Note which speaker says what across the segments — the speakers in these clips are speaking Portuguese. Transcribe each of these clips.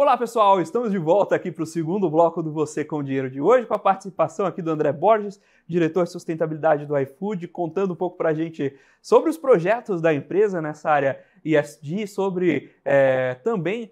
Speaker 1: Olá pessoal, estamos de volta aqui para o segundo bloco do Você com Dinheiro de hoje, com a participação aqui do André Borges, diretor de sustentabilidade do iFood, contando um pouco para a gente sobre os projetos da empresa nessa área ESG, sobre é, também,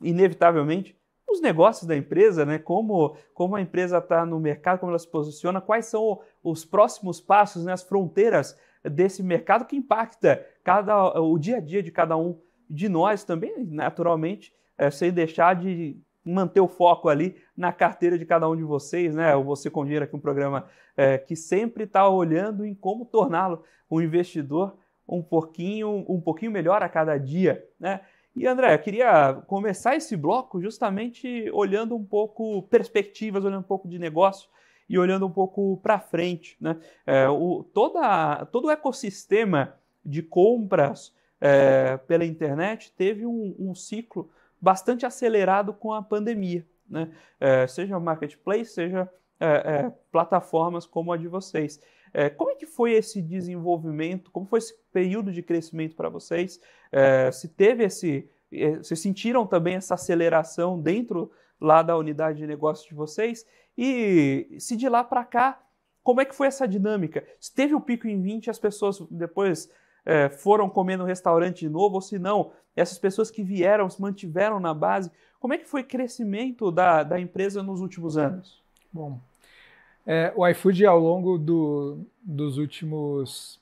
Speaker 1: inevitavelmente, os negócios da empresa, né? Como, como a empresa está no mercado, como ela se posiciona, quais são os próximos passos, né? as fronteiras desse mercado que impacta cada, o dia a dia de cada um de nós também, naturalmente é, sem deixar de manter o foco ali na carteira de cada um de vocês, né? Você com Dinheiro aqui é um programa é, que sempre está olhando em como torná-lo um investidor um pouquinho, um pouquinho melhor a cada dia, né? E André, eu queria começar esse bloco justamente olhando um pouco perspectivas, olhando um pouco de negócio e olhando um pouco para frente, né? É, o, toda, todo o ecossistema de compras é, pela internet teve um, um ciclo bastante acelerado com a pandemia, né? É, seja marketplace, seja é, é, plataformas como a de vocês. É, como é que foi esse desenvolvimento? Como foi esse período de crescimento para vocês? É, se teve esse, é, vocês sentiram também essa aceleração dentro lá da unidade de negócio de vocês? E se de lá para cá como é que foi essa dinâmica? Se teve o pico em 20, as pessoas depois é, foram comer no restaurante de novo, ou se não, essas pessoas que vieram se mantiveram na base. Como é que foi o crescimento da, da empresa nos últimos
Speaker 2: anos? Bom, é, o iFood ao longo do, dos últimos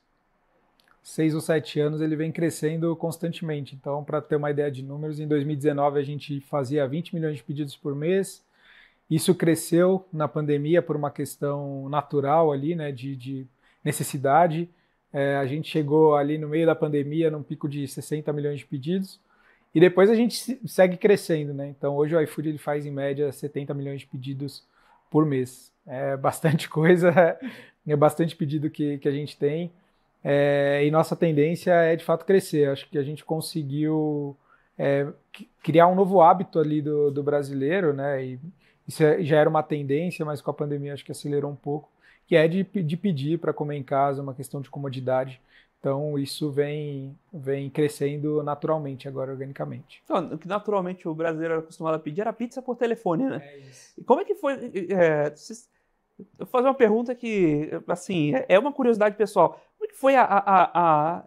Speaker 2: seis ou sete anos ele vem crescendo constantemente. Então, para ter uma ideia de números, em 2019 a gente fazia 20 milhões de pedidos por mês. Isso cresceu na pandemia por uma questão natural ali, né, de, de necessidade. É, a gente chegou ali no meio da pandemia num pico de 60 milhões de pedidos. E depois a gente segue crescendo, né? Então hoje o iFood ele faz em média 70 milhões de pedidos por mês. É bastante coisa, é bastante pedido que, que a gente tem. É, e nossa tendência é de fato crescer. Acho que a gente conseguiu é, criar um novo hábito ali do, do brasileiro, né? E isso é, já era uma tendência, mas com a pandemia acho que acelerou um pouco que é de, de pedir para comer em casa, uma questão de comodidade. Então isso vem, vem crescendo naturalmente agora, organicamente.
Speaker 1: Então, o que naturalmente o brasileiro era acostumado a pedir era pizza por telefone, né? É isso. E como é que foi... É, vou fazer uma pergunta que, assim, é, é uma curiosidade pessoal. Como é que foi a, a, a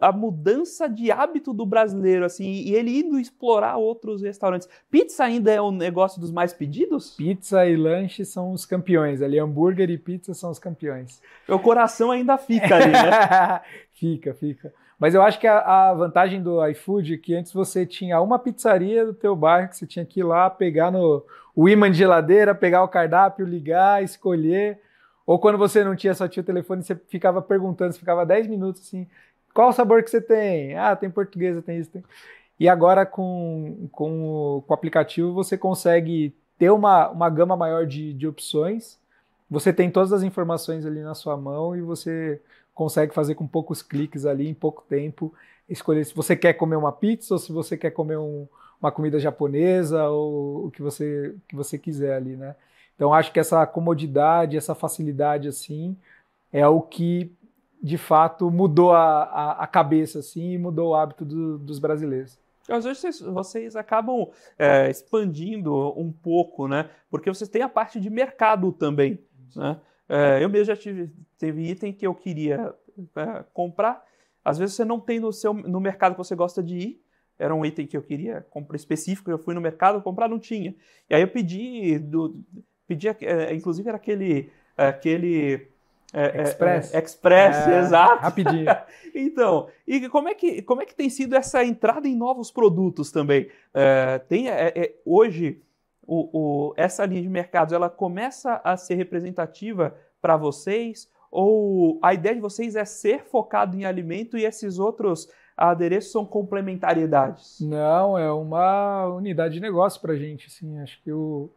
Speaker 1: a mudança de hábito do brasileiro, assim, e ele indo explorar outros restaurantes. Pizza ainda é um negócio dos mais pedidos? Pizza
Speaker 2: e lanche são os campeões ali, hambúrguer e pizza são os campeões. O coração ainda fica ali, né? fica, fica. Mas eu acho que a, a, vantagem do iFood é que antes você tinha uma pizzaria do teu bairro que você tinha que ir lá pegar no o imã de geladeira, pegar o cardápio, ligar, escolher. Ou quando você não tinha, só tinha o telefone, você ficava perguntando, você ficava 10 minutos assim, qual sabor que você tem? Ah, tem portuguesa, tem isso, tem. E agora com, com, o, com o aplicativo você consegue ter uma, uma gama maior de, de opções. Você tem todas as informações ali na sua mão e você consegue fazer com poucos cliques ali, em pouco tempo, escolher se você quer comer uma pizza ou se você quer comer um, uma comida japonesa ou o que você, que você quiser ali, né? Então acho que essa comodidade, essa facilidade assim, é o que de fato mudou a, a, a cabeça assim, e mudou o hábito do, dos brasileiros.
Speaker 1: Às vezes vocês, vocês acabam é, expandindo um pouco, né? Porque vocês têm a parte de mercado também, né? É, eu mesmo já tive teve item que eu queria é, comprar. Às vezes você não tem no seu no mercado que você gosta de ir. Era um item que eu queria comprar específico. Eu fui no mercado comprar, não tinha. E aí eu pedi do pedi, é, inclusive era aquele é, aquele é, é, Express. É, Express, é, exato. Rapidinho. então, e como é, que, como é que tem sido essa entrada em novos produtos também? É, tem, hoje, o, o, essa linha de mercado, ela começa a ser representativa para vocês? Ou a ideia de vocês é ser focado em alimento e esses outros adereços são complementariedades?
Speaker 2: Não, é uma unidade de negócio para a gente. Assim, acho que o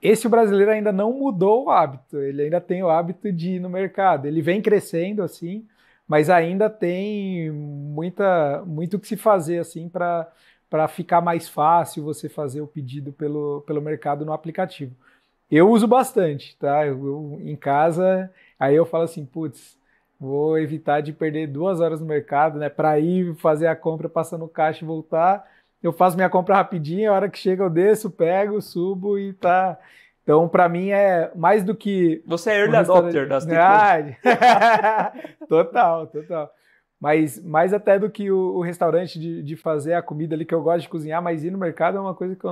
Speaker 2: esse brasileiro ainda não mudou o hábito, ele ainda tem o hábito de ir no mercado. Ele vem crescendo assim, mas ainda tem muita, muito que se fazer assim para para ficar mais fácil você fazer o pedido pelo, pelo mercado no aplicativo. Eu uso bastante, tá? Eu, eu, em casa, aí eu falo assim, putz, vou evitar de perder duas horas no mercado, né? Para ir fazer a compra, passar no caixa e voltar eu faço minha compra rapidinho, a hora que chega eu desço, pego, subo e tá. Então, para mim é mais do que. Você é early adopter das tecnologias. total, total. Mas mais até do que o, o restaurante de, de, fazer a comida ali que eu gosto de cozinhar, mas ir no mercado é uma coisa que eu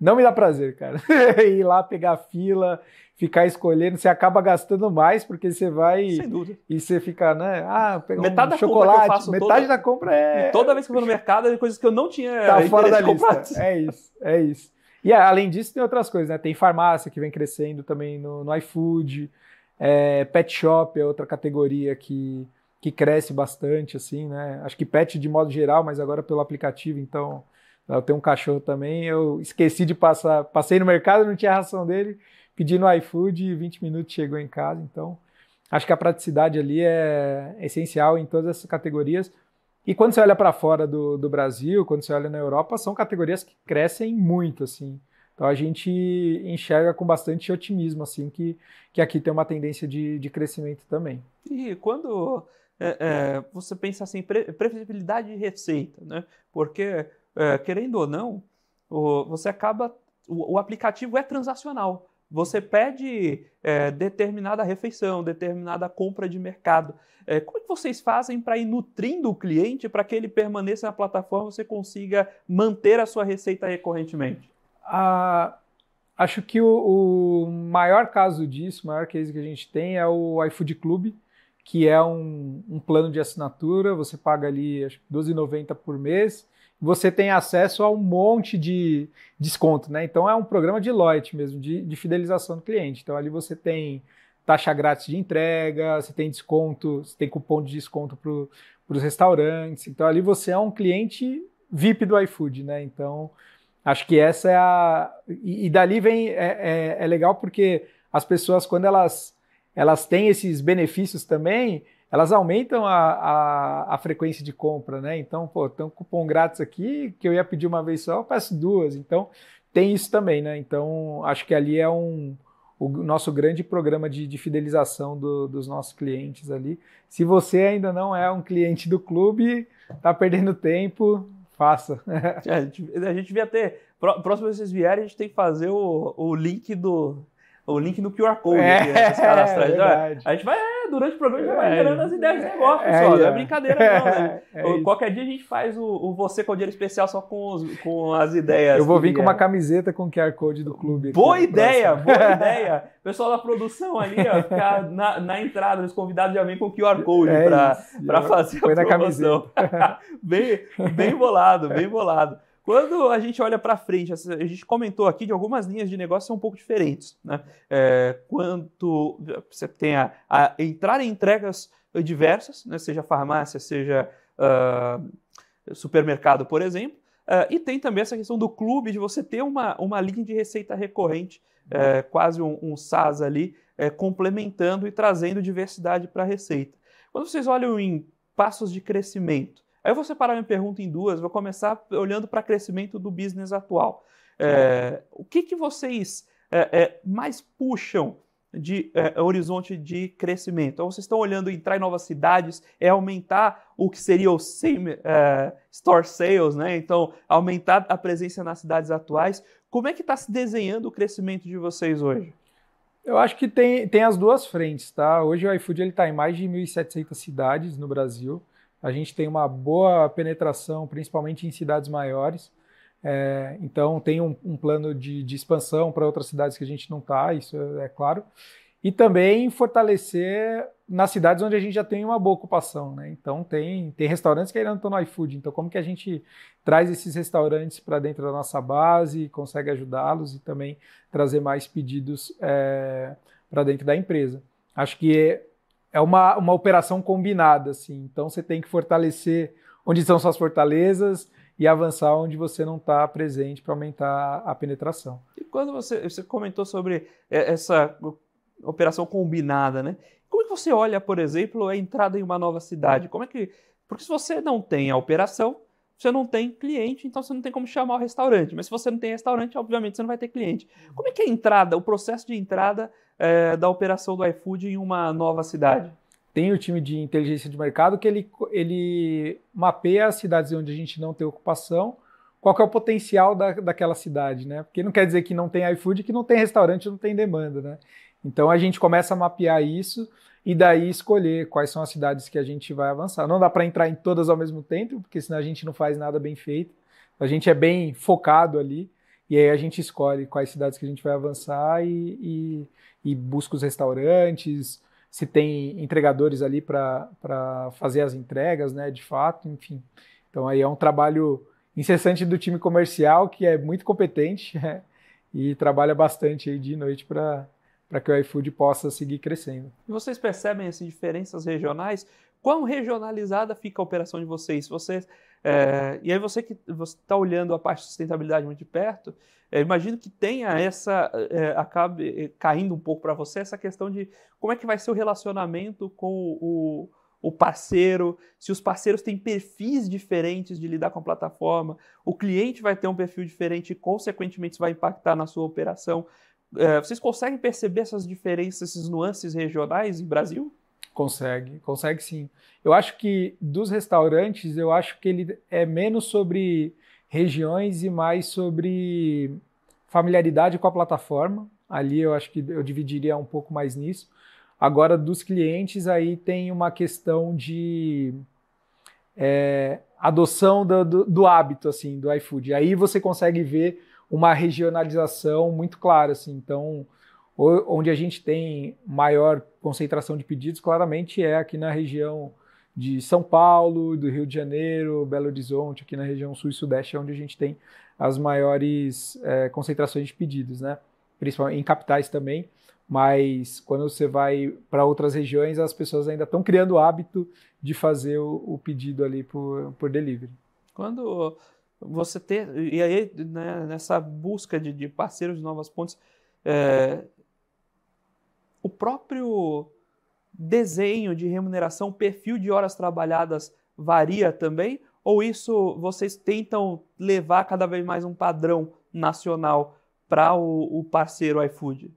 Speaker 2: não me dá prazer, cara. Ir lá pegar fila, ficar escolhendo, você acaba gastando mais porque você vai Sem dúvida. e você fica, né? Ah, pegar metade um da chocolate, compra metade toda... da compra é.
Speaker 1: toda vez que eu vou no mercado, é
Speaker 2: coisas que eu não tinha. Tá fora da lista. É isso, é isso. E ah, além disso, tem outras coisas, né? Tem farmácia que vem crescendo também no, no iFood, é, pet shop é outra categoria que, que cresce bastante, assim, né? Acho que pet de modo geral, mas agora pelo aplicativo, então eu tenho um cachorro também, eu esqueci de passar, passei no mercado, não tinha ração dele, pedi no iFood e 20 minutos chegou em casa. Então, acho que a praticidade ali é essencial em todas essas categorias. E quando você olha para fora do, do Brasil, quando você olha na Europa, são categorias que crescem muito, assim. Então a gente enxerga com bastante otimismo, assim, que, que aqui tem uma tendência de, de crescimento também.
Speaker 1: E quando é, é, você pensa assim, pre previsibilidade de receita, né? Porque é, querendo ou não, o, você acaba. O, o, aplicativo é transacional. Você pede é, determinada refeição, determinada compra de mercado. É, como é que vocês fazem para ir nutrindo o cliente para que ele permaneça na plataforma e
Speaker 2: você consiga manter a sua receita recorrentemente? Ah, acho que o, o, maior caso disso, o maior case que a gente tem é o iFood Club, que é um, um plano de assinatura, você paga ali acho, 12,90 por mês você tem acesso a um monte de desconto, né? Então é um programa de loyalty mesmo, de, de fidelização do cliente. Então ali você tem taxa grátis de entrega, você tem desconto, você tem cupom de desconto para os restaurantes. Então ali você é um cliente VIP do iFood, né? Então acho que essa é a. E, e dali vem. É, é, é legal porque as pessoas, quando elas, elas têm esses benefícios também elas aumentam a, a, a, frequência de compra, né? Então, pô, tem um cupom grátis aqui que eu ia pedir uma vez só, eu peço duas. Então, tem isso também, né? Então, acho que ali é um o nosso grande programa de, de fidelização do, dos nossos clientes ali. Se você ainda não é um cliente do clube, tá perdendo tempo, faça. a, gente, a gente devia ter. Próximo vocês vierem, a gente tem que fazer o, o
Speaker 1: link do. O link no QR Code é, aqui, né, é, então, é, A gente vai é, é, durante o programa já vai é, entrando as ideias de negócio, é, pessoal. Não é brincadeira, não, né? Qualquer dia a gente faz o, o Você com o Dinheiro Especial só com, os, com as ideias. Eu vou vir com uma
Speaker 2: camiseta com o QR Code do clube. Boa ideia, boa
Speaker 1: ideia. Pessoal da produção ali, ó, ficar na, na entrada, os convidados já vêm com o QR Code para fazer a promoção. Bem, bem bolado, bem bolado. Quando a gente olha para frente, a gente comentou aqui de algumas linhas de negócio são um pouco diferentes. Né? É, quanto você tem a, a, entrar em entregas diversas, né? seja farmácia, seja uh, supermercado, por exemplo, uh, e tem também essa questão do clube, de você ter uma, uma linha de receita recorrente, uhum. é, quase um, um SaaS ali, é, complementando e trazendo diversidade para a receita. Quando vocês olham em passos de crescimento, Aí eu vou separar minha pergunta em duas, vou começar olhando para crescimento do business atual. É, o que, que vocês é, é, mais puxam de é, horizonte de crescimento? Então, vocês estão olhando entrar em novas cidades, é aumentar o que seria o same, é, store sales, né? Então, aumentar a presença nas cidades atuais. Como é que está se desenhando o crescimento de
Speaker 2: vocês hoje? Eu acho que tem, tem as duas frentes, tá? Hoje o iFood está em mais de 1.700 cidades no Brasil. A gente tem uma boa penetração, principalmente em cidades maiores. É, então, tem um, um plano de, de expansão para outras cidades que a gente não está, isso é, é claro. E também fortalecer nas cidades onde a gente já tem uma boa ocupação, né? Então tem, tem restaurantes que ainda não estão no iFood, então como que a gente traz esses restaurantes para dentro da nossa base, consegue ajudá-los e também trazer mais pedidos é, para dentro da empresa. Acho que é uma, uma operação combinada, assim. Então você tem que fortalecer onde estão suas fortalezas e avançar onde você não está presente para aumentar a penetração.
Speaker 1: E quando você, você comentou sobre é, essa operação combinada, né? Como é que você olha, por exemplo, a entrada em uma nova cidade? Como é que. Porque se você não tem a operação, você não tem cliente, então você não tem como chamar o restaurante. Mas se você não tem restaurante, obviamente você não vai ter cliente. Como é que é a entrada, o processo de entrada é, da operação do iFood em uma nova cidade? Tem o
Speaker 2: time de inteligência de mercado que ele, ele mapeia as cidades onde a gente não tem ocupação, qual é o potencial da, daquela cidade, né? Porque não quer dizer que não tem iFood, que não tem restaurante, não tem demanda, né? Então a gente começa a mapear isso e daí escolher quais são as cidades que a gente vai avançar. Não dá para entrar em todas ao mesmo tempo, porque senão a gente não faz nada bem feito. A gente é bem focado ali e aí a gente escolhe quais cidades que a gente vai avançar e, e, e busca os restaurantes, se tem entregadores ali para fazer as entregas, né, de fato, enfim. Então aí é um trabalho incessante do time comercial, que é muito competente é, e trabalha bastante aí de noite para para que o iFood possa seguir crescendo.
Speaker 1: E vocês percebem essas assim, diferenças regionais? Quão regionalizada fica a operação de vocês? Vocês é, e aí você que está olhando a parte de sustentabilidade muito de perto, é, imagino que tenha essa, é, acabe é, caindo um pouco para você, essa questão de como é que vai ser o relacionamento com o, o parceiro, se os parceiros têm perfis diferentes de lidar com a plataforma, o cliente vai ter um perfil diferente e, consequentemente, isso vai impactar na sua operação.
Speaker 2: É, vocês conseguem perceber essas diferenças, esses nuances regionais em Brasil? Consegue, consegue sim. Eu acho que dos restaurantes, eu acho que ele é menos sobre regiões e mais sobre familiaridade com a plataforma. Ali eu acho que eu dividiria um pouco mais nisso. Agora, dos clientes, aí tem uma questão de é, adoção do, do, do, hábito, assim, do iFood. Aí você consegue ver uma regionalização muito clara, assim. Então, Onde a gente tem maior concentração de pedidos, claramente, é aqui na região de São Paulo, do Rio de Janeiro, Belo Horizonte, aqui na região sul e sudeste, é onde a gente tem as maiores é, concentrações de pedidos, né? Principalmente em capitais também, mas quando você vai para outras regiões, as pessoas ainda estão criando o hábito de fazer o, o pedido ali por, por delivery.
Speaker 1: Quando você tem e aí né, nessa busca de, de parceiros de novas pontes, é, o próprio desenho de remuneração, perfil de horas trabalhadas varia também? Ou isso vocês tentam levar cada vez mais um padrão nacional para o, o parceiro
Speaker 2: iFood?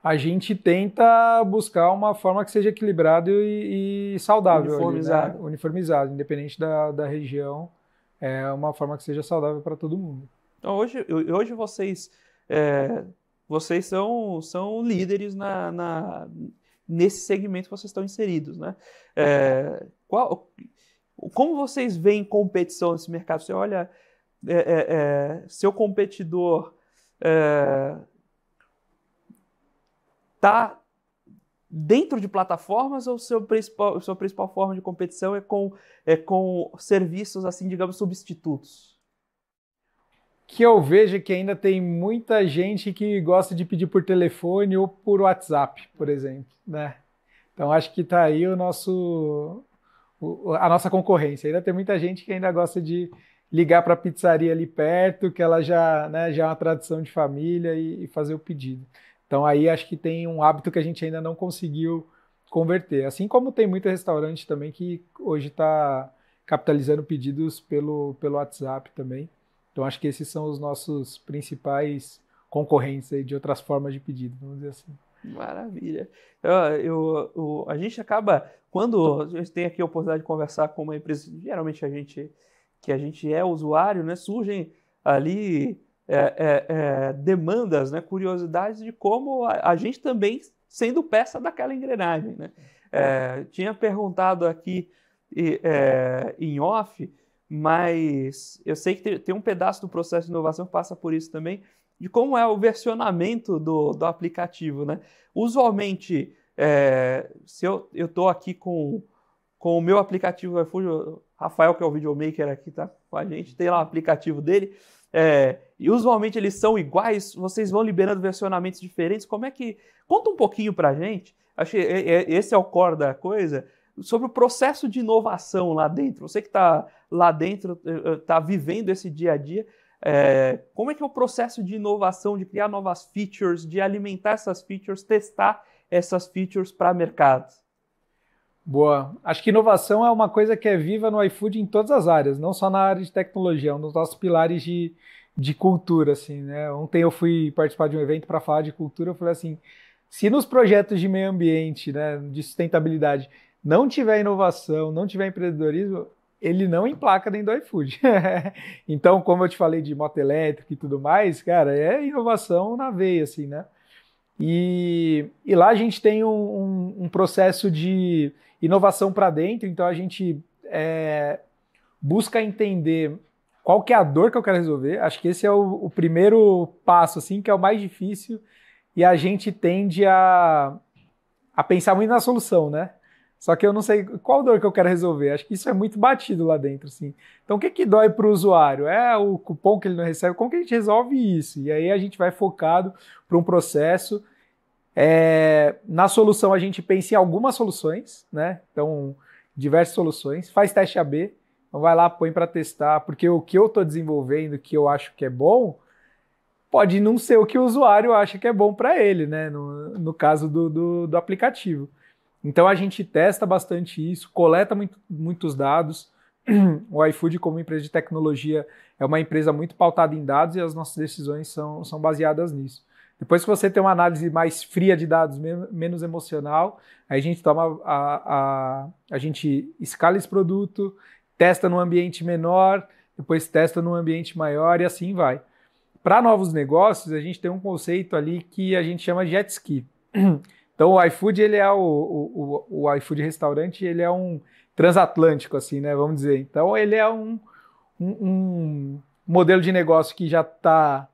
Speaker 2: a gente tenta buscar uma forma que seja equilibrado e, e saudável. Uniformizado. Ali, né? Uniformizado, independente da, da região, é uma forma que seja saudável para todo mundo.
Speaker 1: Então, hoje, hoje vocês é, vocês são, são líderes na, na nesse segmento que vocês estão inseridos, né? É, qual, como vocês veem competição nesse mercado? Você olha é, é, é seu competidor está é, dentro de plataformas ou seu principal, sua principal forma de competição é com, é com serviços assim, digamos,
Speaker 2: substitutos? que eu vejo que ainda tem muita gente que gosta de pedir por telefone ou por WhatsApp, por exemplo, né? Então acho que está aí o nosso o, a nossa concorrência. Ainda tem muita gente que ainda gosta de ligar para a pizzaria ali perto, que ela já, né, já é uma tradição de família e, e fazer o pedido. Então aí acho que tem um hábito que a gente ainda não conseguiu converter. Assim como tem muito restaurante também que hoje está capitalizando pedidos pelo, pelo WhatsApp também. Então acho que esses são os nossos principais concorrentes aí de outras formas de pedido, vamos dizer assim.
Speaker 1: Maravilha.
Speaker 2: Eu, eu, eu, a gente acaba,
Speaker 1: quando a gente tem aqui a oportunidade de conversar com uma empresa, geralmente a gente que a gente é usuário, né, surgem ali é, é, é, demandas, né, curiosidades de como a, a, gente também sendo peça daquela engrenagem. Né? É, tinha perguntado aqui é, em off mas eu sei que tem um pedaço do processo de inovação que passa por isso também, de como é o versionamento do, do aplicativo. Né? Usualmente, é, se eu estou aqui com, com o meu aplicativo iFood, o Rafael, que é o videomaker aqui, tá com a gente, tem lá o aplicativo dele, é, e usualmente eles são iguais, vocês vão liberando versionamentos diferentes. Como é que. Conta um pouquinho para a gente. Acho que esse é o core da coisa sobre o processo de inovação lá dentro. Você que está lá dentro, está eh, eh, vivendo esse dia a dia, é, como é que é o processo de inovação, de criar novas features, de alimentar essas features, testar essas features para mercados?
Speaker 2: Boa. Acho que inovação é uma coisa que é viva no iFood em todas as áreas, não só na área de tecnologia, é um dos nossos pilares de, de cultura, assim, né? Ontem eu fui participar de um evento para falar de cultura, eu falei assim, se nos projetos de meio ambiente, né, de sustentabilidade, não tiver inovação, não tiver empreendedorismo, ele não emplaca dentro do iFood. então, como eu te falei de moto elétrica e tudo mais, cara, é inovação na veia, assim, né? E, e lá a gente tem um, um, um processo de inovação para dentro, então a gente é, busca entender qual que é a dor que eu quero resolver. Acho que esse é o, o primeiro passo, assim, que é o mais difícil, e a gente tende a, a pensar muito na solução, né? Só que eu não sei qual dor que eu quero resolver. Acho que isso é muito batido lá dentro, assim. Então, o que, que dói para o usuário? É o cupom que ele não recebe? Como que a gente resolve isso? E aí a gente vai focado para um processo. É, na solução, a gente pensa em algumas soluções, né? Então, diversas soluções. Faz teste AB. Então, vai lá, põe para testar. Porque o que eu estou desenvolvendo, que eu acho que é bom, pode não ser o que o usuário acha que é bom para ele, né? No, no caso do, do, do aplicativo. Então a gente testa bastante isso, coleta muito, muitos dados. O iFood, como empresa de tecnologia, é uma empresa muito pautada em dados e as nossas decisões são, são baseadas nisso. Depois que você tem uma análise mais fria de dados, menos emocional, aí a gente toma a, a, a gente escala esse produto, testa num ambiente menor, depois testa num ambiente maior e assim vai. Para novos negócios, a gente tem um conceito ali que a gente chama de jet ski. Então o iFood, ele é o, o, o, o iFood restaurante, ele é um transatlântico, assim, né? Vamos dizer. Então ele é um, um, um modelo de negócio que já está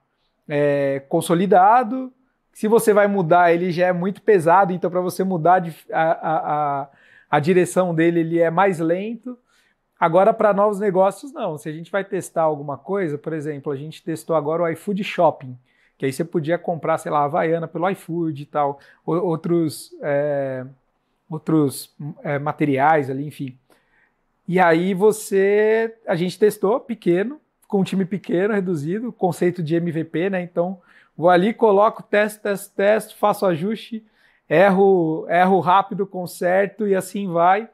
Speaker 2: é, consolidado. Se você vai mudar, ele já é muito pesado, então para você mudar a, a, a direção dele, ele é mais lento. Agora, para novos negócios, não. Se a gente vai testar alguma coisa, por exemplo, a gente testou agora o iFood Shopping que aí você podia comprar, sei lá, Havaiana pelo iFood e tal, outros, é, outros é, materiais ali, enfim. E aí você, a gente testou pequeno, com um time pequeno, reduzido, conceito de MVP, né? Então, vou ali, coloco, teste, teste, teste, faço ajuste, erro, erro rápido, conserto e assim vai.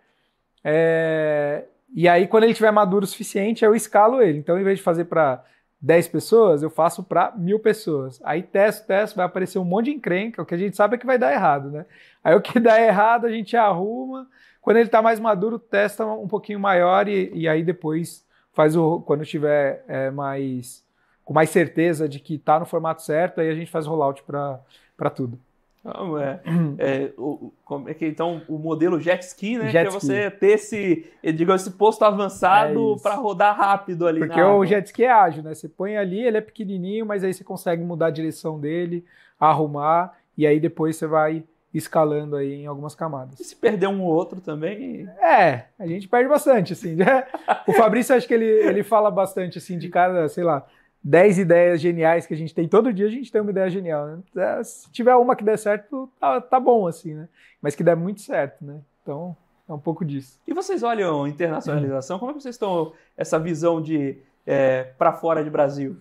Speaker 2: É, e aí, quando ele tiver maduro o suficiente, eu escalo ele. Então, em vez de fazer para 10 pessoas, eu faço para mil pessoas. Aí testo, testo, vai aparecer um monte de encrenca, o que a gente sabe é que vai dar errado, né? Aí o que dá errado a gente arruma. Quando ele está mais maduro, testa um pouquinho maior e, e aí depois faz o. Quando tiver é, mais. com mais certeza de que está no formato certo, aí a gente faz rollout para tudo é. Uhum. É,
Speaker 1: o, como é que, então, o modelo jet ski, né? Jet que é você ter esse, digamos, esse posto avançado é para rodar rápido ali. Porque o jet
Speaker 2: ski é ágil, né? Você põe ali, ele é pequenininho, mas aí você consegue mudar a direção dele, arrumar, e aí depois você vai escalando aí em algumas camadas. E se perder um ou outro também. É, a gente perde bastante, assim. Né? O Fabrício, acho que ele, ele fala bastante, assim, de cada, sei lá, 10 ideias geniais que a gente tem. Todo dia a gente tem uma ideia genial, né? É, se tiver uma que der certo, tá, tá bom, assim, né? Mas que der muito certo, né? Então, é um pouco disso.
Speaker 1: E vocês olham internacionalização? Como é que vocês estão essa visão de
Speaker 2: é, para fora de Brasil?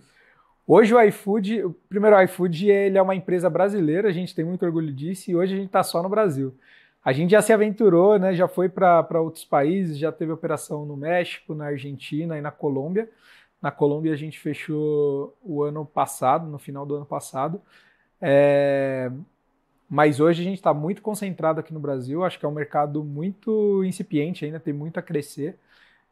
Speaker 2: Hoje o iFood, o primeiro iFood, ele é uma empresa brasileira, a gente tem muito orgulho disso e hoje a gente está só no Brasil. A gente já se aventurou, né? Já foi para outros países, já teve operação no México, na Argentina e na Colômbia. Na Colômbia a gente fechou o ano passado, no final do ano passado. É... Mas hoje a gente está muito concentrado aqui no Brasil. Acho que é um mercado muito incipiente ainda, tem muito a crescer.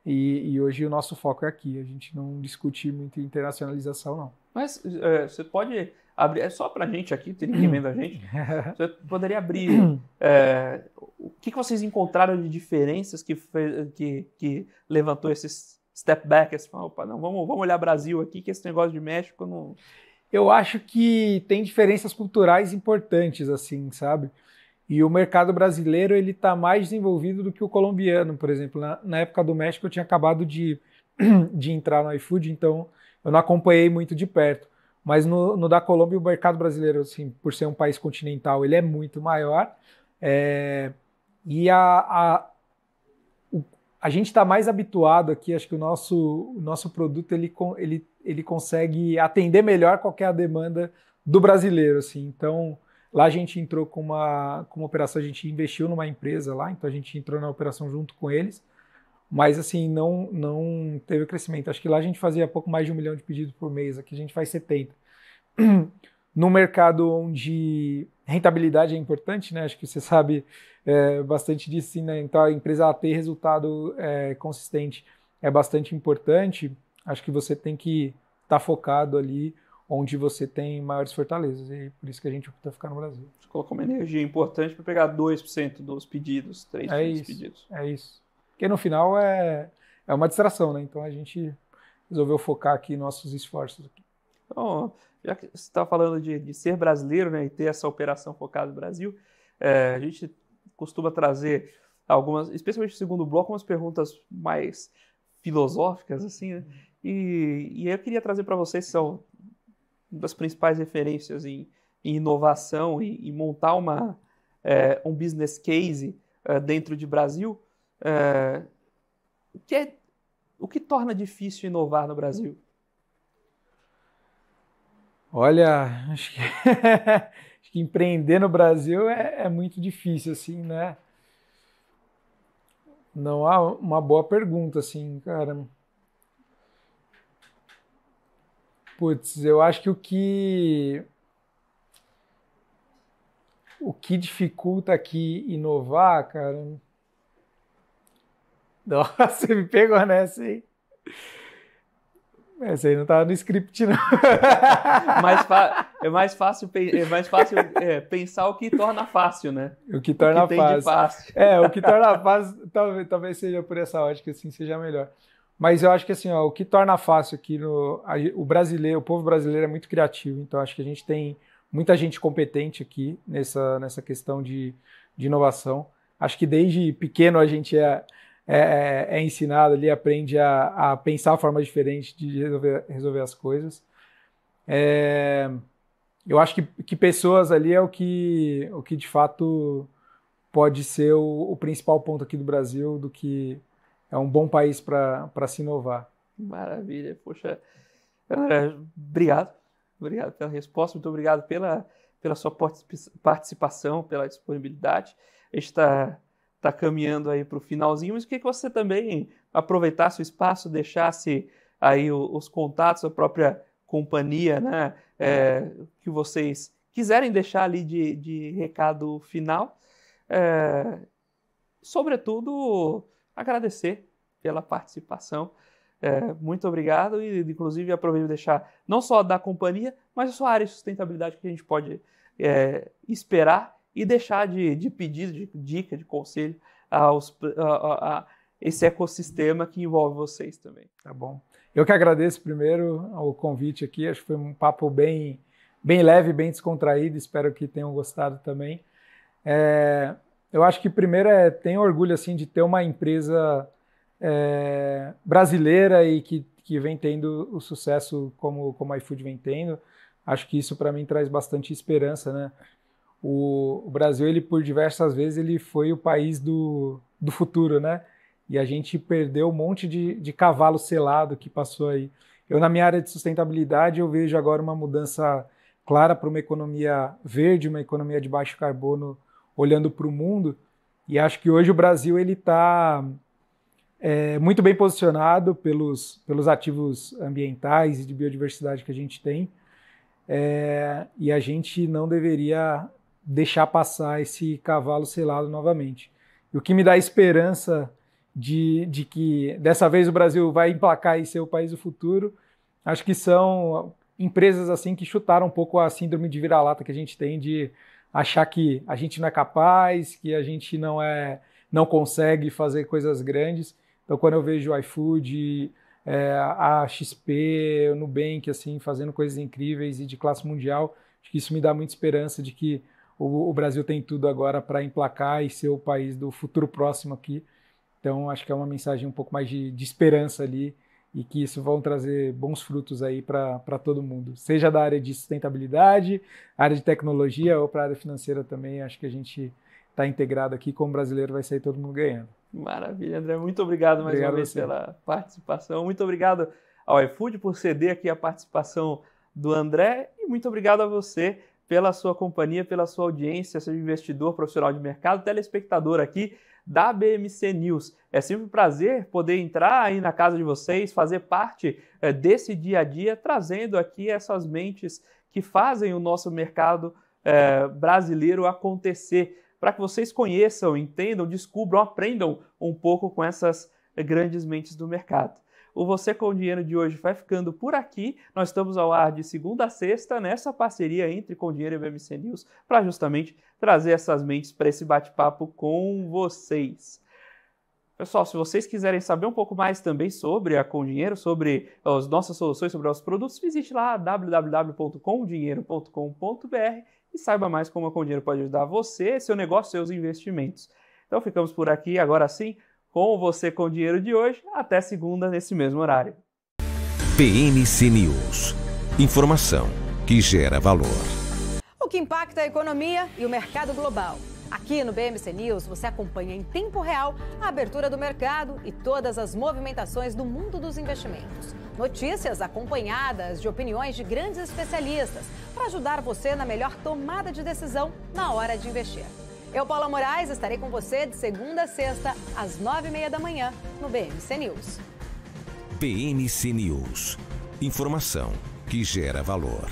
Speaker 2: E, e hoje o nosso foco é aqui. A gente não discute muito internacionalização, não.
Speaker 1: Mas é, você pode abrir, é só para a gente aqui, tem ninguém vendo a gente. Você poderia abrir é, o que, que, vocês encontraram de diferenças que, fez, que, que levantou esses step back, assim, opa, não, vamos,
Speaker 2: vamos olhar Brasil aqui, que esse negócio de México não. Eu acho que tem diferenças culturais importantes, assim, sabe? E o mercado brasileiro ele está mais desenvolvido do que o colombiano, por exemplo. Na, na época do México eu tinha acabado de, de entrar no iFood, então eu não acompanhei muito de perto. Mas no, no, da Colômbia, o mercado brasileiro, assim, por ser um país continental, ele é muito maior. É, e a, a, a gente está mais habituado aqui, acho que o nosso, o nosso produto ele, ele, ele consegue atender melhor qualquer demanda do brasileiro, assim. Então, lá a gente entrou com uma, com uma operação, a gente investiu numa empresa lá, então a gente entrou na operação junto com eles, mas assim, não, não teve crescimento. Acho que lá a gente fazia pouco mais de um milhão de pedidos por mês, aqui a gente faz 70. Num mercado onde rentabilidade é importante, né? Acho que você sabe é, bastante disso, sim, né? Então a empresa ter resultado é, consistente é bastante importante. Acho que você tem que estar tá focado ali onde você tem maiores fortalezas. E é por isso que a gente opta ficar no Brasil. Você
Speaker 1: colocou uma energia importante para pegar 2% dos pedidos, 3% é dos isso, pedidos. É isso.
Speaker 2: Porque no final é, é uma distração, né? Então a gente resolveu focar aqui nossos esforços aqui.
Speaker 1: Então, já que você está falando de, de, ser brasileiro né, e ter essa operação focada no Brasil, é, a gente costuma trazer algumas, especialmente no segundo bloco, umas perguntas mais filosóficas, assim, né? e, e, eu queria trazer para vocês são das principais referências em, em inovação e, montar uma, é, um business case é, dentro de Brasil. É, o, que é, o que torna difícil inovar no Brasil?
Speaker 2: Olha, acho que, acho que empreender no Brasil é, é, muito difícil, assim, né? Não há uma boa pergunta, assim, cara. Putz, eu acho que o que. O que dificulta aqui inovar, cara. Nossa, você me pegou nessa, hein? Essa é, aí não tá no script, não.
Speaker 1: mais é mais fácil, é mais fácil é, pensar o que torna fácil, né? O que torna o que fácil. fácil. É, o que torna
Speaker 2: fácil talvez, talvez seja por essa ótica, assim, seja melhor. Mas eu acho que assim, ó, o que torna fácil aqui no. A, o brasileiro, o povo brasileiro é muito criativo, então acho que a gente tem muita gente competente aqui nessa, nessa questão de, de inovação. Acho que desde pequeno a gente é é, é, é ensinado ali, aprende a, a pensar formas diferentes de resolver, resolver as coisas. É, eu acho que, que pessoas ali é o que, o que de fato pode ser o, o principal ponto aqui do Brasil, do que é um bom país para se inovar. Maravilha, poxa. obrigado. Obrigado pela resposta, muito obrigado pela, pela
Speaker 1: sua participação, pela disponibilidade. A gente está está caminhando aí para o finalzinho, mas queria que você também aproveitasse o espaço, deixasse aí os contatos, a própria companhia, né, é, que vocês quiserem deixar ali de, de recado final. É, sobretudo, agradecer pela participação. É, muito obrigado e, inclusive, aproveito de deixar não só da companhia, mas a sua área de sustentabilidade que a gente pode é, esperar e deixar de, de pedir de dica, de conselho aos, a, a, a esse ecossistema que envolve vocês também. Tá bom.
Speaker 2: Eu que agradeço primeiro o convite aqui, acho que foi um papo bem, bem leve, bem descontraído, espero que tenham gostado também. É, eu acho que primeiro é ter orgulho assim de ter uma empresa é, brasileira e que, que vem tendo o sucesso como, como a iFood vem tendo. Acho que isso para mim traz bastante esperança, né? o, o Brasil, ele por diversas vezes, ele foi o país do, do futuro, né? E a gente perdeu um monte de, de cavalo selado que passou aí. Eu, na minha área de sustentabilidade, eu vejo agora uma mudança clara para uma economia verde, uma economia de baixo carbono, olhando para o mundo. E acho que hoje o Brasil ele está é, muito bem posicionado pelos, pelos ativos ambientais e de biodiversidade que a gente tem. É, e a gente não deveria deixar passar esse cavalo selado novamente. E o que me dá esperança de, de que dessa vez o Brasil vai emplacar e ser o país do futuro, acho que são empresas assim que chutaram um pouco a síndrome de vira-lata que a gente tem de achar que a gente não é capaz, que a gente não é, não consegue fazer coisas grandes. Então, quando eu vejo o iFood, é, a XP, o Nubank, assim, fazendo coisas incríveis e de classe mundial, acho que isso me dá muita esperança de que o, o Brasil tem tudo agora para emplacar e ser o país do futuro próximo aqui. Então, acho que é uma mensagem um pouco mais de, de esperança ali e que isso vão trazer bons frutos aí para todo mundo, seja da área de sustentabilidade, área de tecnologia ou para a área financeira também. Acho que a gente está integrado aqui, como brasileiro, vai sair todo mundo ganhando. Maravilha, André. Muito
Speaker 1: obrigado mais obrigado uma vez você. pela participação. Muito obrigado ao iFood por ceder aqui a participação do André e muito obrigado a você pela sua companhia, pela sua audiência, seja investidor, profissional de mercado, telespectador aqui da BMC News. É sempre um prazer poder entrar aí na casa de vocês, fazer parte eh, desse dia a dia, trazendo aqui essas mentes que fazem o nosso mercado é, brasileiro acontecer, para que vocês conheçam, entendam, descubram, aprendam um pouco com essas grandes mentes do mercado. O Você com o Dinheiro de hoje vai ficando por aqui. Nós estamos ao ar de segunda a sexta nessa parceria entre Com Dinheiro e BMC News para justamente trazer essas mentes para esse bate-papo com vocês. Pessoal, se vocês quiserem saber um pouco mais também sobre a Com Dinheiro, sobre as nossas soluções, sobre nossos produtos, visite lá www.comdinheiro.com.br e saiba mais como a Com Dinheiro pode ajudar você, seu negócio, seus investimentos. Então ficamos por aqui, agora sim com você com o dinheiro de hoje, até segunda nesse mesmo horário.
Speaker 2: PNC News. Informação que gera valor.
Speaker 3: O que impacta a economia e o mercado global. Aqui no BMC News você acompanha em tempo real a abertura do mercado e todas as movimentações do mundo dos investimentos. Notícias acompanhadas de opiniões de grandes especialistas para ajudar você na melhor tomada de decisão na hora de investir. Eu, Paula Moraes, estarei com você de segunda a sexta, às nove e meia da manhã, no BMC News.
Speaker 2: BMC News. Informação que gera valor.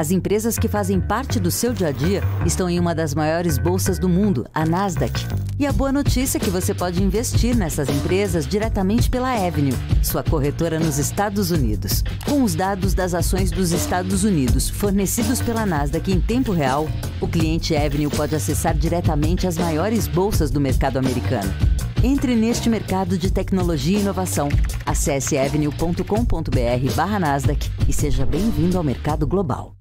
Speaker 3: As empresas que fazem parte do seu dia a dia estão em uma das maiores bolsas do mundo, a Nasdaq. E a boa notícia é que você pode investir nessas empresas diretamente pela Avenue, sua corretora nos Estados Unidos. Com os dados das ações dos Estados Unidos fornecidos pela Nasdaq em tempo real, o cliente Avenue pode acessar diretamente as maiores bolsas do mercado americano. Entre neste mercado de tecnologia e inovação. Acesse avenue.com.br barra Nasdaq e seja bem-vindo ao mercado global.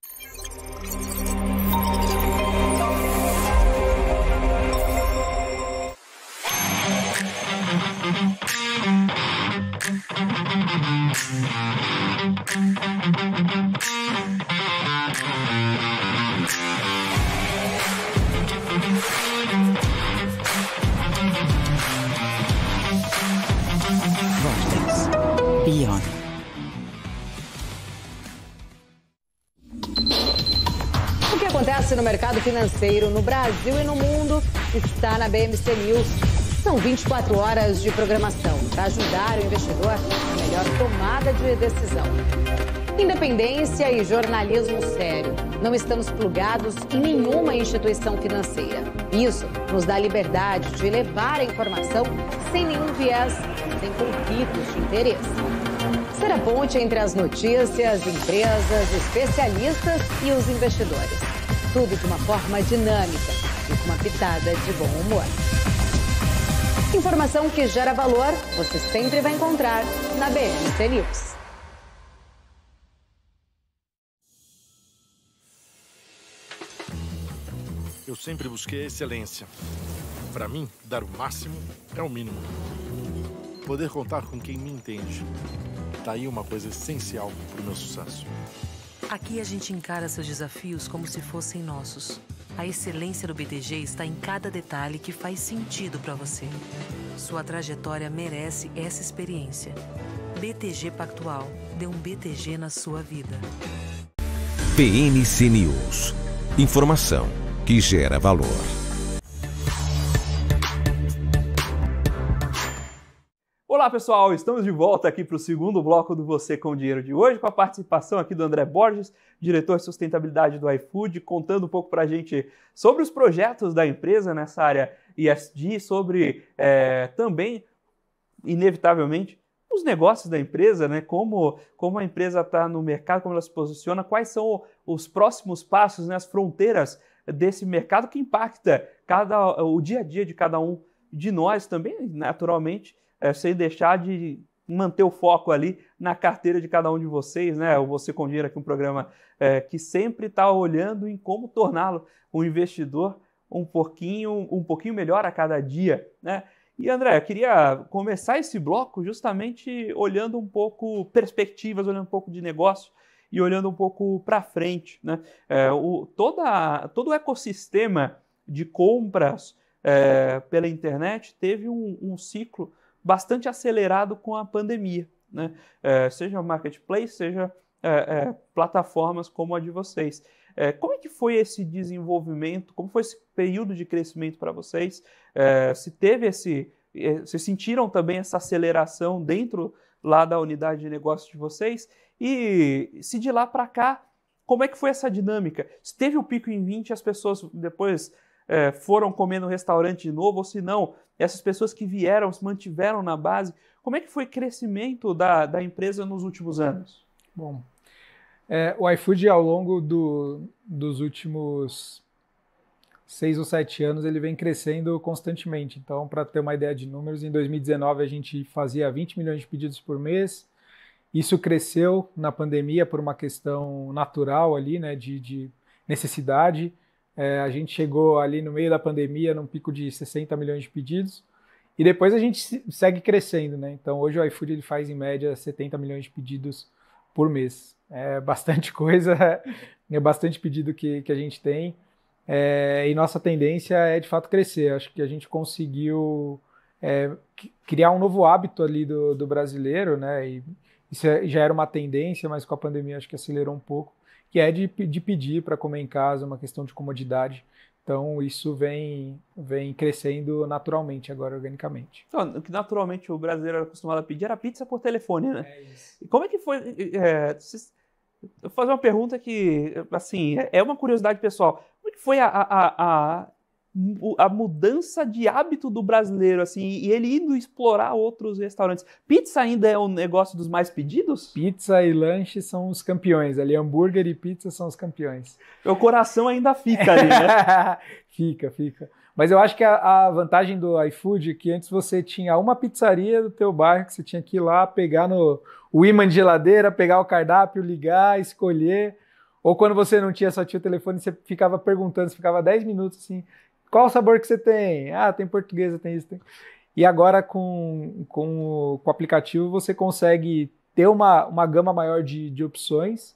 Speaker 3: acontece no mercado financeiro no Brasil e no mundo está na BMC News. São 24 horas de programação para ajudar o investidor na melhor tomada de decisão. Independência e jornalismo sério. Não estamos plugados em nenhuma instituição financeira. Isso nos dá liberdade de levar a informação sem nenhum viés, sem conflitos de interesse. Ser a ponte entre as notícias, empresas, especialistas e os investidores tudo de uma forma dinâmica e com uma pitada de bom humor. Informação que gera valor, você sempre vai encontrar na BNC News. Eu sempre busquei a excelência. Para mim, dar o máximo é o mínimo. Poder contar com quem me entende. Daí tá uma coisa essencial para o meu sucesso. Aqui a gente encara seus desafios como se fossem nossos. A excelência do BTG está em cada detalhe que faz sentido para você. Sua trajetória merece essa experiência. BTG Pactual. Dê um BTG na sua vida.
Speaker 2: PNC News. Informação que gera valor.
Speaker 1: Olá pessoal, estamos de volta aqui para o segundo bloco do Você com Dinheiro de hoje, com a participação aqui do André Borges, diretor de sustentabilidade do iFood, contando um pouco para a gente sobre os projetos da empresa nessa área ESG, sobre é, também, inevitavelmente, os negócios da empresa, né? Como, como a empresa está no mercado, como ela se posiciona, quais são os próximos passos, né? as fronteiras desse mercado que impacta cada, o dia a dia de cada um de nós também, naturalmente é, sem deixar de manter o foco ali na carteira de cada um de vocês, né? O Você com Dinheiro aqui, um programa é, que sempre está olhando em como torná-lo um investidor um pouquinho, um pouquinho melhor a cada dia, né? E André, eu queria começar esse bloco justamente olhando um pouco perspectivas, olhando um pouco de negócio e olhando um pouco para frente, né? É, o, toda, todo o ecossistema de compras é, pela internet teve um, um ciclo bastante acelerado com a pandemia, né? É, seja marketplace, seja é, é plataformas como a de vocês. É, como é que foi esse desenvolvimento? Como foi esse período de crescimento para vocês? É, se teve esse, vocês sentiram também essa aceleração dentro lá da unidade de negócio de vocês? E se de lá para cá, como é que foi essa dinâmica? Se teve o pico em 20, as pessoas depois é, foram comer no restaurante de novo, ou se não, essas pessoas que vieram se mantiveram na base. Como é que foi o crescimento da, da
Speaker 2: empresa nos últimos anos? Bom, é, o iFood ao longo do, dos últimos seis ou sete anos ele vem crescendo constantemente. Então, para ter uma ideia de números, em 2019 a gente fazia 20 milhões de pedidos por mês. Isso cresceu na pandemia por uma questão natural ali, né, de, de necessidade. É, a gente chegou ali no meio da pandemia num pico de 60 milhões de pedidos. E depois a gente segue crescendo, né? Então hoje o iFood ele faz em média 70 milhões de pedidos por mês. É bastante coisa, é bastante pedido que, que a gente tem. É, e nossa tendência é de fato crescer. Acho que a gente conseguiu é, criar um novo hábito ali do, do brasileiro, né? E isso é, já era uma tendência, mas com a pandemia acho que acelerou um pouco que é de, de pedir para comer em casa, uma questão de comodidade. Então isso vem, vem crescendo naturalmente agora, organicamente.
Speaker 1: Então, o que naturalmente o brasileiro era acostumado a pedir era pizza por telefone, né? É isso. E como é que foi... É, vocês... Eu vou fazer uma pergunta que, assim, é, é uma curiosidade pessoal. Como é que foi a, a, a, a mudança de hábito do brasileiro, assim, e ele indo explorar outros restaurantes. Pizza ainda é o um negócio dos mais
Speaker 2: pedidos? Pizza e lanche são os campeões. Ali, hambúrguer e pizza são os campeões. meu coração ainda fica ali, né? fica, fica. Mas eu acho que a, a, vantagem do iFood é que antes você tinha uma pizzaria do teu bairro que você tinha que ir lá pegar no o imã de geladeira, pegar o cardápio, ligar, escolher. Ou quando você não tinha, só tinha o telefone, você ficava perguntando, você ficava 10 minutos assim, qual sabor que você tem? Ah, tem portuguesa, tem isso, tem. E agora com, com, o, com o aplicativo você consegue ter uma, uma gama maior de, de opções.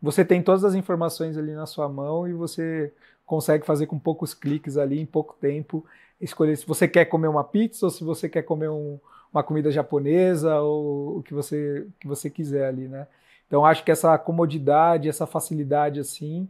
Speaker 2: Você tem todas as informações ali na sua mão e você consegue fazer com poucos cliques ali, em pouco tempo, escolher se você quer comer uma pizza ou se você quer comer um, uma comida japonesa ou o que você, que você quiser ali, né? Então acho que essa comodidade, essa facilidade assim,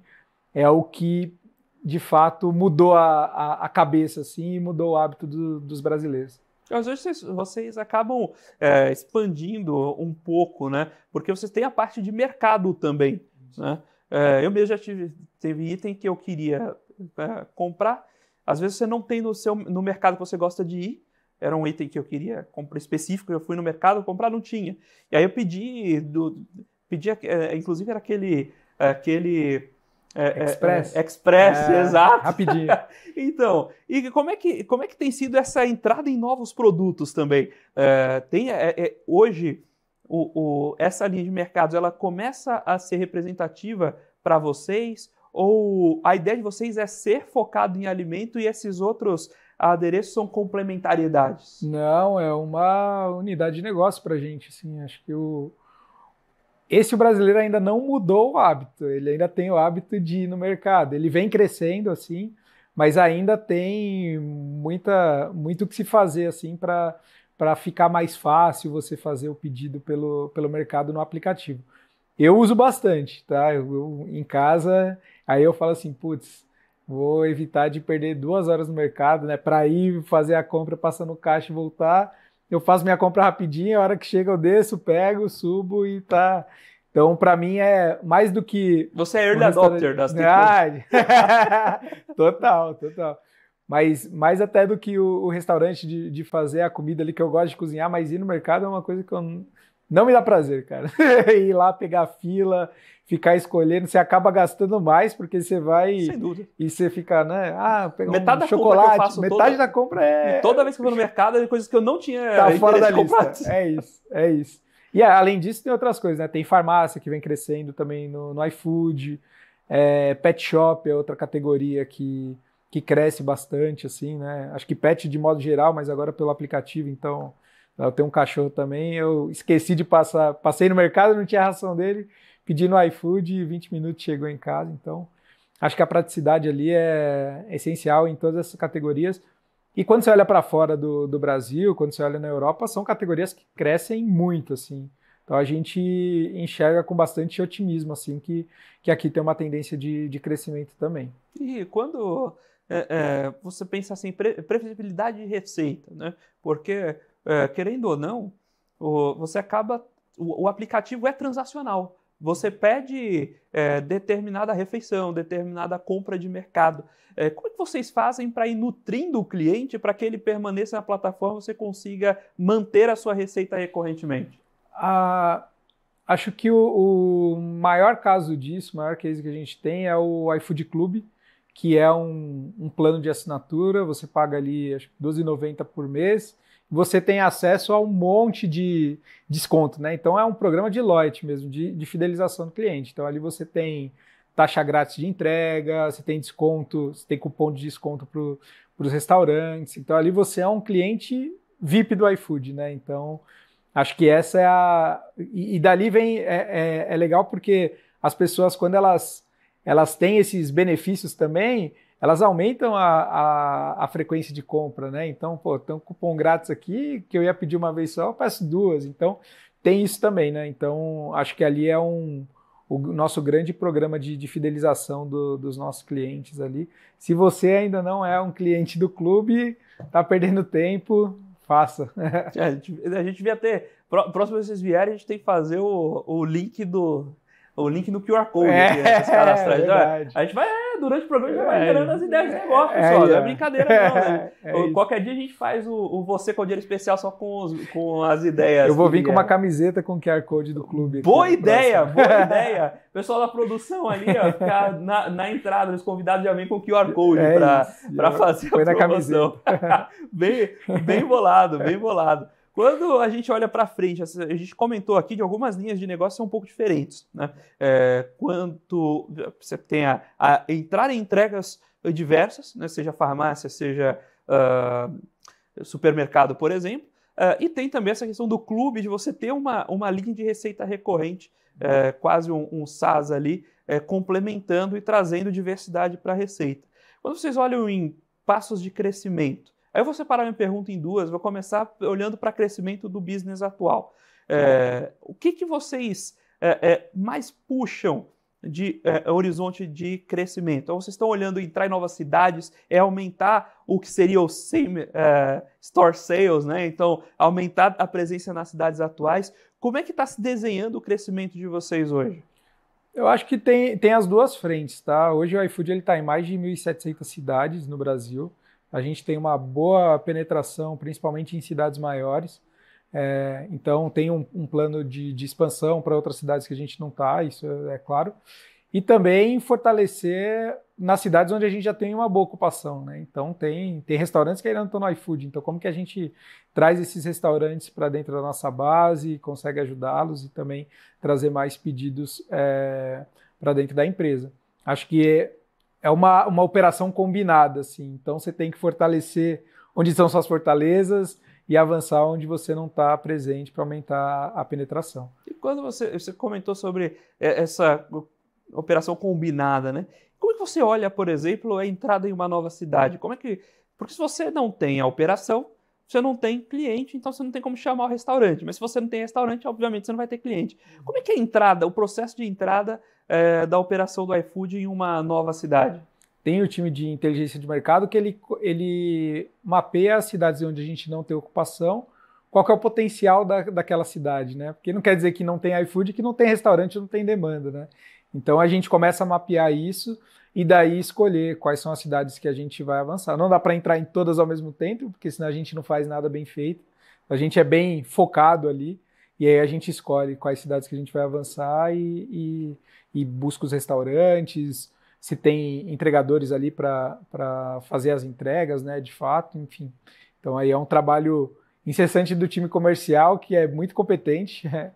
Speaker 2: é o que de fato mudou a, a, a cabeça assim, e mudou o hábito do, dos brasileiros. Às vezes vocês, vocês acabam é, expandindo um pouco,
Speaker 1: né? Porque vocês têm a parte de mercado também, né? É, eu mesmo já tive teve item que eu queria é, comprar. Às vezes você não tem no seu no mercado que você gosta de ir. Era um item que eu queria comprar específico. Eu fui no mercado comprar, não tinha. E aí eu pedi do pedi, é, inclusive era aquele é, aquele Express. É, é, Express, é, é, exato. Rapidinho. então, e como é, que, como é que tem sido essa entrada em novos produtos também? É, tem, hoje, o, o, essa linha de mercados, ela começa a ser representativa para vocês? Ou a ideia de vocês é ser focado em alimento e esses outros adereços são
Speaker 2: complementariedades? Não, é uma unidade de negócio para a gente. Assim, acho que o esse brasileiro ainda não mudou o hábito, ele ainda tem o hábito de ir no mercado. Ele vem crescendo assim, mas ainda tem muita, muito que se fazer assim para para ficar mais fácil você fazer o pedido pelo, pelo mercado no aplicativo. Eu uso bastante, tá? Eu, eu em casa, aí eu falo assim, putz, vou evitar de perder duas horas no mercado, né? Para ir fazer a compra, passar no caixa e voltar, eu faço minha compra rapidinho, a hora que chega eu desço, pego, subo e tá. Então, para mim é mais do que. Você é early adopter das tecnologias. total, total. Mas mais até do que o, o restaurante de, de, fazer a comida ali que eu gosto de cozinhar, mas ir no mercado é uma coisa que eu não me dá prazer, cara. ir lá pegar fila, ficar escolhendo, você acaba gastando mais, porque você vai. Sem dúvida. E você fica, né? Ah, pegar metade um chocolate. metade toda, da compra é. Toda
Speaker 1: vez que eu vou no mercado, é coisas que eu não tinha. Tá fora da lista. É
Speaker 2: isso, é isso. E ah, além disso, tem outras coisas, né? Tem farmácia que vem crescendo também no, no iFood. É, pet shop é outra categoria que, que cresce bastante, assim, né? Acho que pet de modo geral, mas agora pelo aplicativo, então. Eu tenho um cachorro também, eu esqueci de passar, passei no mercado, não tinha ração dele, Pedi no iFood e 20 minutos chegou em casa. Então, acho que a praticidade ali é essencial em todas essas categorias. E quando você olha para fora do, do Brasil, quando você olha na Europa, são categorias que crescem muito, assim. Então a gente enxerga com bastante otimismo, assim, que, que aqui tem uma tendência de, de crescimento também.
Speaker 1: E quando é, é, você pensa assim, pre previsibilidade de receita, né? Porque, é, querendo ou não, o, você acaba. O, o aplicativo é transacional. Você pede é, determinada refeição, determinada compra de mercado. É, como é que vocês fazem para ir nutrindo o cliente para que ele permaneça na plataforma e você consiga manter a sua receita recorrentemente? Ah,
Speaker 2: acho que o, o, maior caso disso, o maior case que a gente tem é o iFood Club, que é um, um plano de assinatura, você paga ali acho 12,90 por mês você tem acesso a um monte de desconto, né? Então é um programa de loyalty mesmo, de, de fidelização do cliente. Então ali você tem taxa grátis de entrega, você tem desconto, você tem cupom de desconto para os restaurantes. Então ali você é um cliente VIP do iFood, né? Então acho que essa é a. E, e dali vem. É, é, é, legal porque as pessoas, quando elas, elas têm esses benefícios também, elas aumentam a, a, a, frequência de compra, né? Então, pô, tem um cupom grátis aqui que eu ia pedir uma vez só, eu peço duas. Então, tem isso também, né? Então, acho que ali é um o nosso grande programa de, de fidelização do, dos nossos clientes ali. Se você ainda não é um cliente do clube, tá perdendo tempo, faça. É, a, gente, a gente devia ter. Próximo que vocês vierem, a gente tem que fazer
Speaker 1: o, o link do. O link no QR Code. É, aqui, né? Então, é, é a gente vai durante o programa já vai gerando é, as ideias de é, negócio, é, pessoal. Não é brincadeira, não, né? Qualquer dia a gente faz o, o Você com o Dinheiro Especial só com, os, com as ideias. Eu vou vir com uma
Speaker 2: camiseta com o QR Code do clube. boa ideia, boa
Speaker 1: ideia. pessoal da produção ali, ó, ficar na, na entrada, os convidados já vêm com o QR Code é para fazer a promoção. Bem, bem bolado, bem bolado. Quando a gente olha para frente, a gente comentou aqui de algumas linhas de negócio são um pouco diferentes. Né? É, quanto você tem a, a, entrar em entregas diversas, né? seja farmácia, seja uh, supermercado, por exemplo, uh, e tem também essa questão do clube, de você ter uma, uma linha de receita recorrente, é, quase um, um SaaS ali, é, complementando e trazendo diversidade para a receita. Quando vocês olham em passos de crescimento, Aí eu vou separar minha pergunta em duas, vou começar olhando para o crescimento do business atual. É, o que, que vocês é, é, mais puxam de é, horizonte de crescimento. Então, vocês estão olhando entrar em novas cidades, é aumentar o que seria o same, é, store sales, né? Então, aumentar a presença nas cidades atuais. Como é que está se desenhando
Speaker 2: o crescimento de vocês hoje? Eu acho que tem, tem as duas frentes, tá? Hoje o iFood está em mais de 1.700 cidades no Brasil a gente tem uma boa penetração, principalmente em cidades maiores. É, então, tem um, um plano de, de expansão para outras cidades que a gente não está, isso é, é, claro. E também fortalecer nas cidades onde a gente já tem uma boa ocupação, né? Então tem, tem restaurantes que ainda não estão no iFood, então como que a gente traz esses restaurantes para dentro da nossa base, consegue ajudá-los e também trazer mais pedidos é, para dentro da empresa. Acho que é uma, uma operação combinada, assim. Então você tem que fortalecer onde estão suas fortalezas e avançar onde você não está presente para aumentar a penetração. E
Speaker 1: quando você, você comentou sobre essa operação combinada, né? Como é que você olha, por exemplo, a entrada em uma nova cidade? Como é que porque se você não tem a operação, você não tem cliente, então você não tem como chamar o restaurante. Mas se você não tem restaurante, obviamente você não vai ter cliente. Como é que é a entrada, o processo de entrada é, da operação do iFood em uma nova cidade?
Speaker 2: Tem o time de inteligência de mercado que ele, ele mapeia as cidades onde a gente não tem ocupação, qual é o potencial da, daquela cidade, né? Porque não quer dizer que não tem iFood, que não tem restaurante, não tem demanda, né? Então a gente começa a mapear isso e daí escolher quais são as cidades que a gente vai avançar. Não dá para entrar em todas ao mesmo tempo, porque senão a gente não faz nada bem feito. A gente é bem focado ali, e aí a gente escolhe quais cidades que a gente vai avançar e, e, e busca os restaurantes, se tem entregadores ali para fazer as entregas, né? De fato, enfim. Então aí é um trabalho incessante do time comercial que é muito competente é,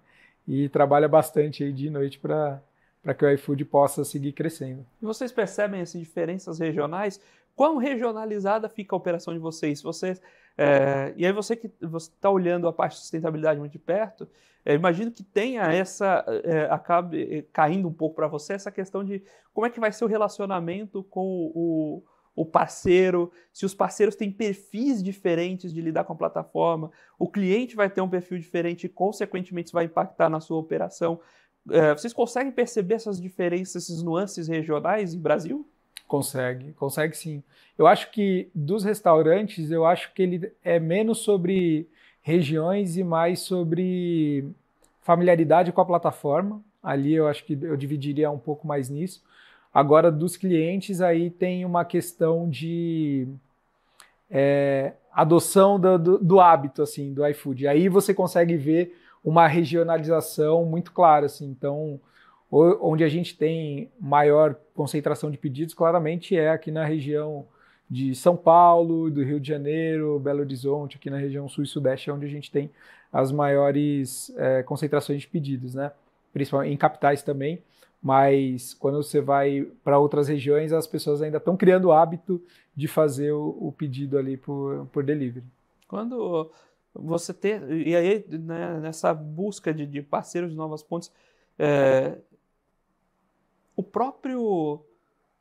Speaker 2: e trabalha bastante aí de noite para para que o iFood possa seguir crescendo.
Speaker 1: E vocês percebem essas assim, diferenças regionais? Quão regionalizada fica a operação de vocês? Vocês é, e aí você que está olhando a parte de sustentabilidade muito de perto, é, imagino que tenha essa, é, acabe é, caindo um pouco para você, essa questão de como é que vai ser o relacionamento com o, o parceiro, se os parceiros têm perfis diferentes de lidar com a plataforma, o cliente vai ter um perfil diferente e, consequentemente, isso vai impactar na sua operação. É, vocês conseguem perceber essas diferenças, esses nuances regionais em Brasil?
Speaker 2: Consegue, consegue sim. Eu acho que dos restaurantes, eu acho que ele é menos sobre regiões e mais sobre familiaridade com a plataforma. Ali eu acho que eu dividiria um pouco mais nisso. Agora, dos clientes, aí tem uma questão de é, adoção do, do, do, hábito, assim, do iFood. Aí você consegue ver uma regionalização muito clara, assim. Então, onde a gente tem maior concentração de pedidos, claramente é aqui na região de São Paulo, do Rio de Janeiro, Belo Horizonte, aqui na região sul e sudeste, é onde a gente tem as maiores é, concentrações de pedidos, né? Principalmente em capitais também, mas quando você vai para outras regiões, as pessoas ainda estão criando o hábito de fazer o, o pedido ali por, por delivery.
Speaker 1: Quando você tem e aí né, nessa busca de, de parceiros de novas pontes, é, o próprio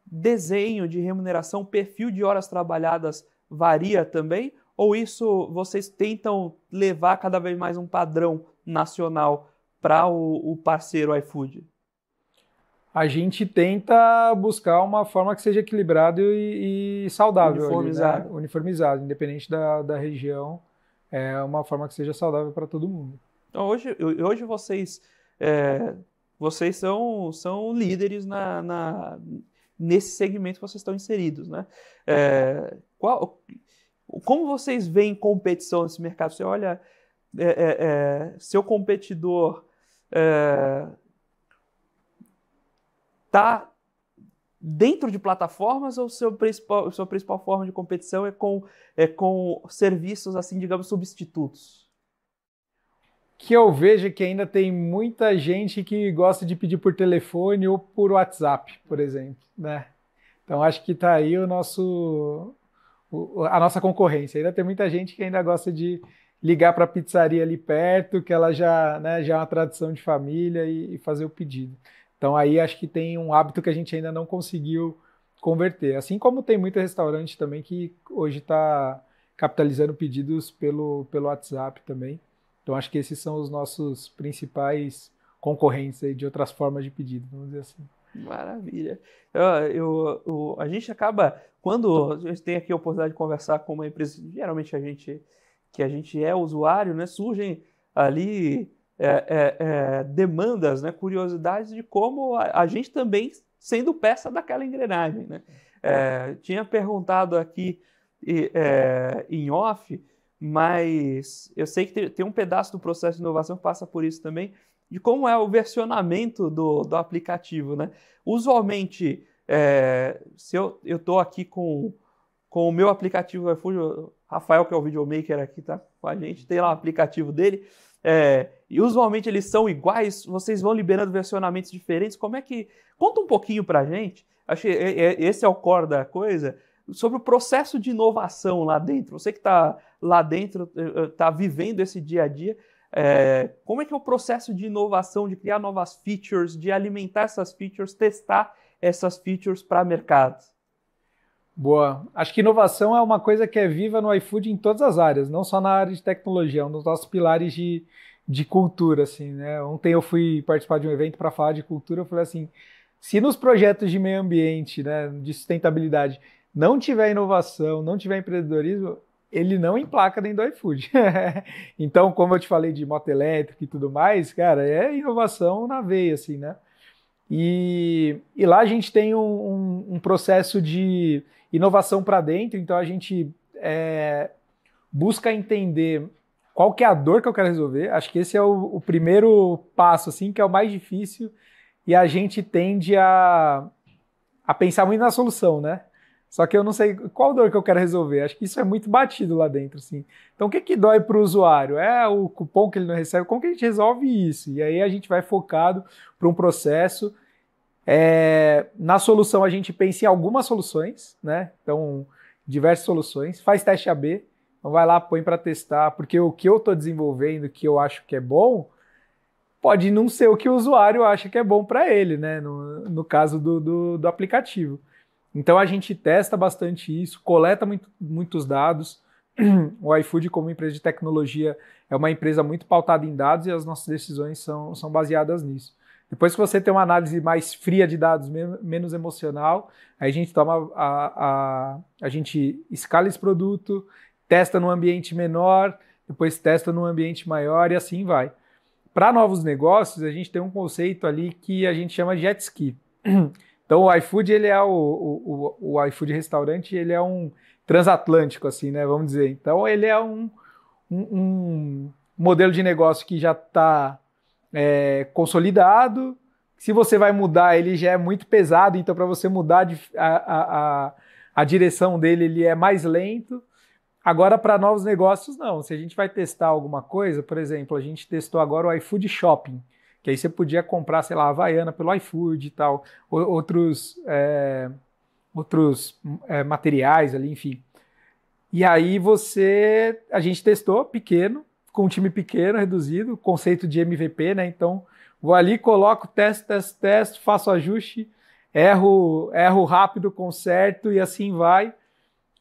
Speaker 1: desenho de remuneração, perfil de horas trabalhadas varia também? Ou isso vocês tentam levar cada vez mais um padrão nacional para o,
Speaker 2: o parceiro iFood? a gente tenta buscar uma forma que seja equilibrada e, e saudável. Uniformizado. Ali, né? Uniformizado, independente da, da região, é uma forma que seja saudável para todo mundo.
Speaker 1: Então, hoje, hoje vocês é, vocês são, são líderes na, na nesse segmento que vocês estão inseridos, né? É, qual, como vocês veem competição nesse mercado? Você olha é, é, é seu competidor está é, dentro de plataformas ou seu principal, sua principal forma de competição é com, é com serviços
Speaker 2: assim, digamos, substitutos? que eu vejo que ainda tem muita gente que gosta de pedir por telefone ou por WhatsApp, por exemplo, né? Então acho que está aí o nosso a nossa concorrência. Ainda tem muita gente que ainda gosta de ligar para a pizzaria ali perto, que ela já, né, já é uma tradição de família e, e fazer o pedido. Então aí acho que tem um hábito que a gente ainda não conseguiu converter. Assim como tem muito restaurante também que hoje está capitalizando pedidos pelo, pelo WhatsApp também. Então acho que esses são os nossos principais concorrentes aí de outras formas de pedido, vamos dizer assim.
Speaker 1: Maravilha. Eu, eu, eu, a gente acaba, quando a gente tem aqui a oportunidade de conversar com uma empresa, geralmente a gente, que a gente é usuário, né, surgem ali é, é, é, demandas, né, curiosidades de como a, a, gente também sendo peça daquela engrenagem. Né? É, tinha perguntado aqui é, em off mas eu sei que tem um pedaço do processo de inovação que passa por isso também, de como é o versionamento do, do aplicativo, né? Usualmente, é, se eu estou aqui com, com o meu aplicativo iFood, o Rafael, que é o videomaker aqui, tá com a gente, tem lá o aplicativo dele, é, e usualmente eles são iguais, vocês vão liberando versionamentos diferentes, como é que... Conta um pouquinho a gente, acho que é, é, esse é o core da coisa, sobre o processo de inovação lá dentro, você que está lá dentro, está vivendo esse dia a dia. É, como é que é o processo de inovação, de criar novas features, de alimentar essas features, testar essas features para mercado?
Speaker 2: Boa. Acho que inovação é uma coisa que é viva no iFood em todas as áreas, não só na área de tecnologia, é um dos nossos pilares de, de cultura, assim, né? Ontem eu fui participar de um evento para falar de cultura, eu falei assim, se nos projetos de meio ambiente, né, de sustentabilidade, não tiver inovação, não tiver empreendedorismo, ele não emplaca dentro do iFood. então, como eu te falei de moto elétrica e tudo mais, cara, é inovação na veia, assim, né? E, e lá a gente tem um, um, um processo de inovação para dentro, então a gente é, busca entender qual que é a dor que eu quero resolver. Acho que esse é o, o primeiro passo, assim, que é o mais difícil, e a gente tende a, a pensar muito na solução, né? Só que eu não sei qual dor que eu quero resolver. Acho que isso é muito batido lá dentro, assim. Então, o que, que dói para o usuário? É o cupom que ele não recebe? Como que a gente resolve isso? E aí a gente vai focado para um processo. É... na solução, a gente pensa em algumas soluções, né? Então, diversas soluções. Faz teste AB. Então, vai lá, põe para testar. Porque o que eu estou desenvolvendo, que eu acho que é bom, pode não ser o que o usuário acha que é bom para ele, né? No, no caso do, do, do aplicativo. Então a gente testa bastante isso, coleta muito, muitos dados. O iFood, como empresa de tecnologia, é uma empresa muito pautada em dados e as nossas decisões são, são baseadas nisso. Depois que você tem uma análise mais fria de dados, menos emocional, aí a gente toma a, a, a gente escala esse produto, testa num ambiente menor, depois testa num ambiente maior e assim vai. Para novos negócios, a gente tem um conceito ali que a gente chama jet ski. Então o iFood, ele é o, o, o, o iFood restaurante, ele é um transatlântico, assim, né? Vamos dizer. Então ele é um, um, um modelo de negócio que já está é, consolidado. Se você vai mudar, ele já é muito pesado, então para você mudar a, a, a, a direção dele, ele é mais lento. Agora, para novos negócios, não. Se a gente vai testar alguma coisa, por exemplo, a gente testou agora o iFood Shopping que aí você podia comprar, sei lá, Havaiana pelo iFood e tal, outros, é, outros é, materiais ali, enfim. E aí você, a gente testou pequeno, com um time pequeno, reduzido, conceito de MVP, né? Então, vou ali, coloco, teste, teste, teste, faço ajuste, erro, erro rápido, conserto e assim vai.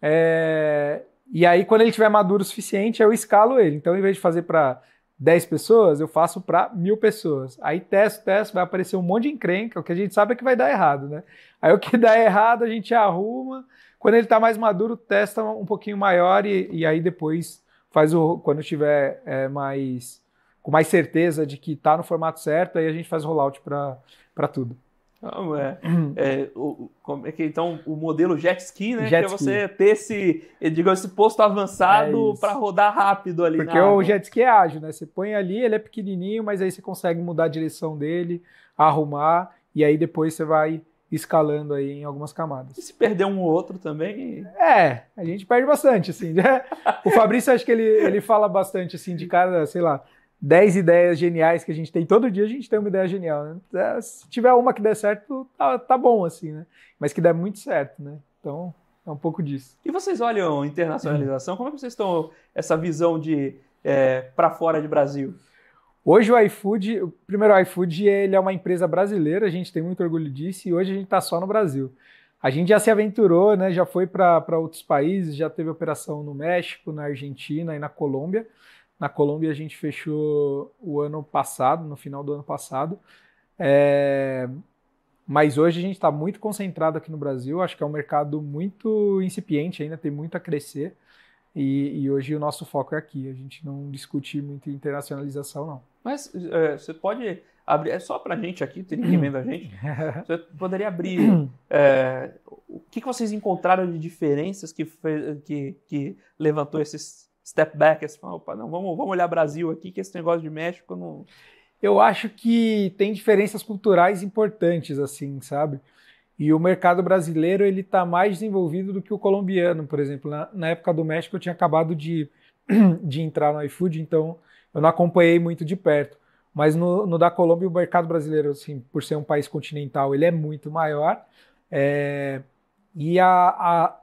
Speaker 2: É, e aí, quando ele tiver maduro o suficiente, eu escalo ele. Então, em vez de fazer para 10 pessoas, eu faço para mil pessoas. Aí testo, testo, vai aparecer um monte de encrenca, o que a gente sabe é que vai dar errado, né? Aí o que dá errado a gente arruma. Quando ele está mais maduro, testa um pouquinho maior e, e aí depois faz o. Quando tiver é, mais. com mais certeza de que está no formato certo, aí a gente faz o rollout para tudo. Não, é,
Speaker 1: é, o, como é que então o modelo jet ski, né? Jet que é você ter esse, digamos, esse posto avançado é para rodar rápido ali. Porque o água. jet
Speaker 2: ski é ágil, né? Você põe ali, ele é pequenininho, mas aí você consegue mudar a direção dele, arrumar e aí depois você vai escalando aí em algumas camadas. E se perder um ou outro também? É, a gente perde bastante, assim. Né? o Fabrício acho que ele, ele fala bastante assim de cada, sei lá 10 ideias geniais que a gente tem. Todo dia a gente tem uma ideia genial, né? É, se tiver uma que der certo, tá, tá bom, assim, né? Mas que der muito certo, né? Então, é um pouco disso.
Speaker 1: E vocês olham internacionalização? Como é que vocês estão essa visão
Speaker 2: de é, para fora de Brasil? Hoje o iFood, o primeiro o iFood, ele é uma empresa brasileira, a gente tem muito orgulho disso e hoje a gente está só no Brasil. A gente já se aventurou, né? Já foi para outros países, já teve operação no México, na Argentina e na Colômbia. Na Colômbia a gente fechou o ano passado, no final do ano passado. É... Mas hoje a gente está muito concentrado aqui no Brasil. Acho que é um mercado muito incipiente ainda, tem muito a crescer. E, e hoje o nosso foco é aqui. A gente não discute muito internacionalização, não.
Speaker 1: Mas é, você pode abrir, é só para a gente aqui, tem ninguém vendo a gente. Você poderia abrir é, o que, que vocês encontraram de diferenças que, fez, que, que levantou esses step back,
Speaker 2: assim, opa, não, vamos, vamos olhar Brasil aqui, que esse negócio de México não. Eu acho que tem diferenças culturais importantes, assim, sabe? E o mercado brasileiro ele está mais desenvolvido do que o colombiano, por exemplo. Na, na época do México eu tinha acabado de, de entrar no iFood, então eu não acompanhei muito de perto. Mas no, no, da Colômbia, o mercado brasileiro, assim, por ser um país continental, ele é muito maior. É, e a, a,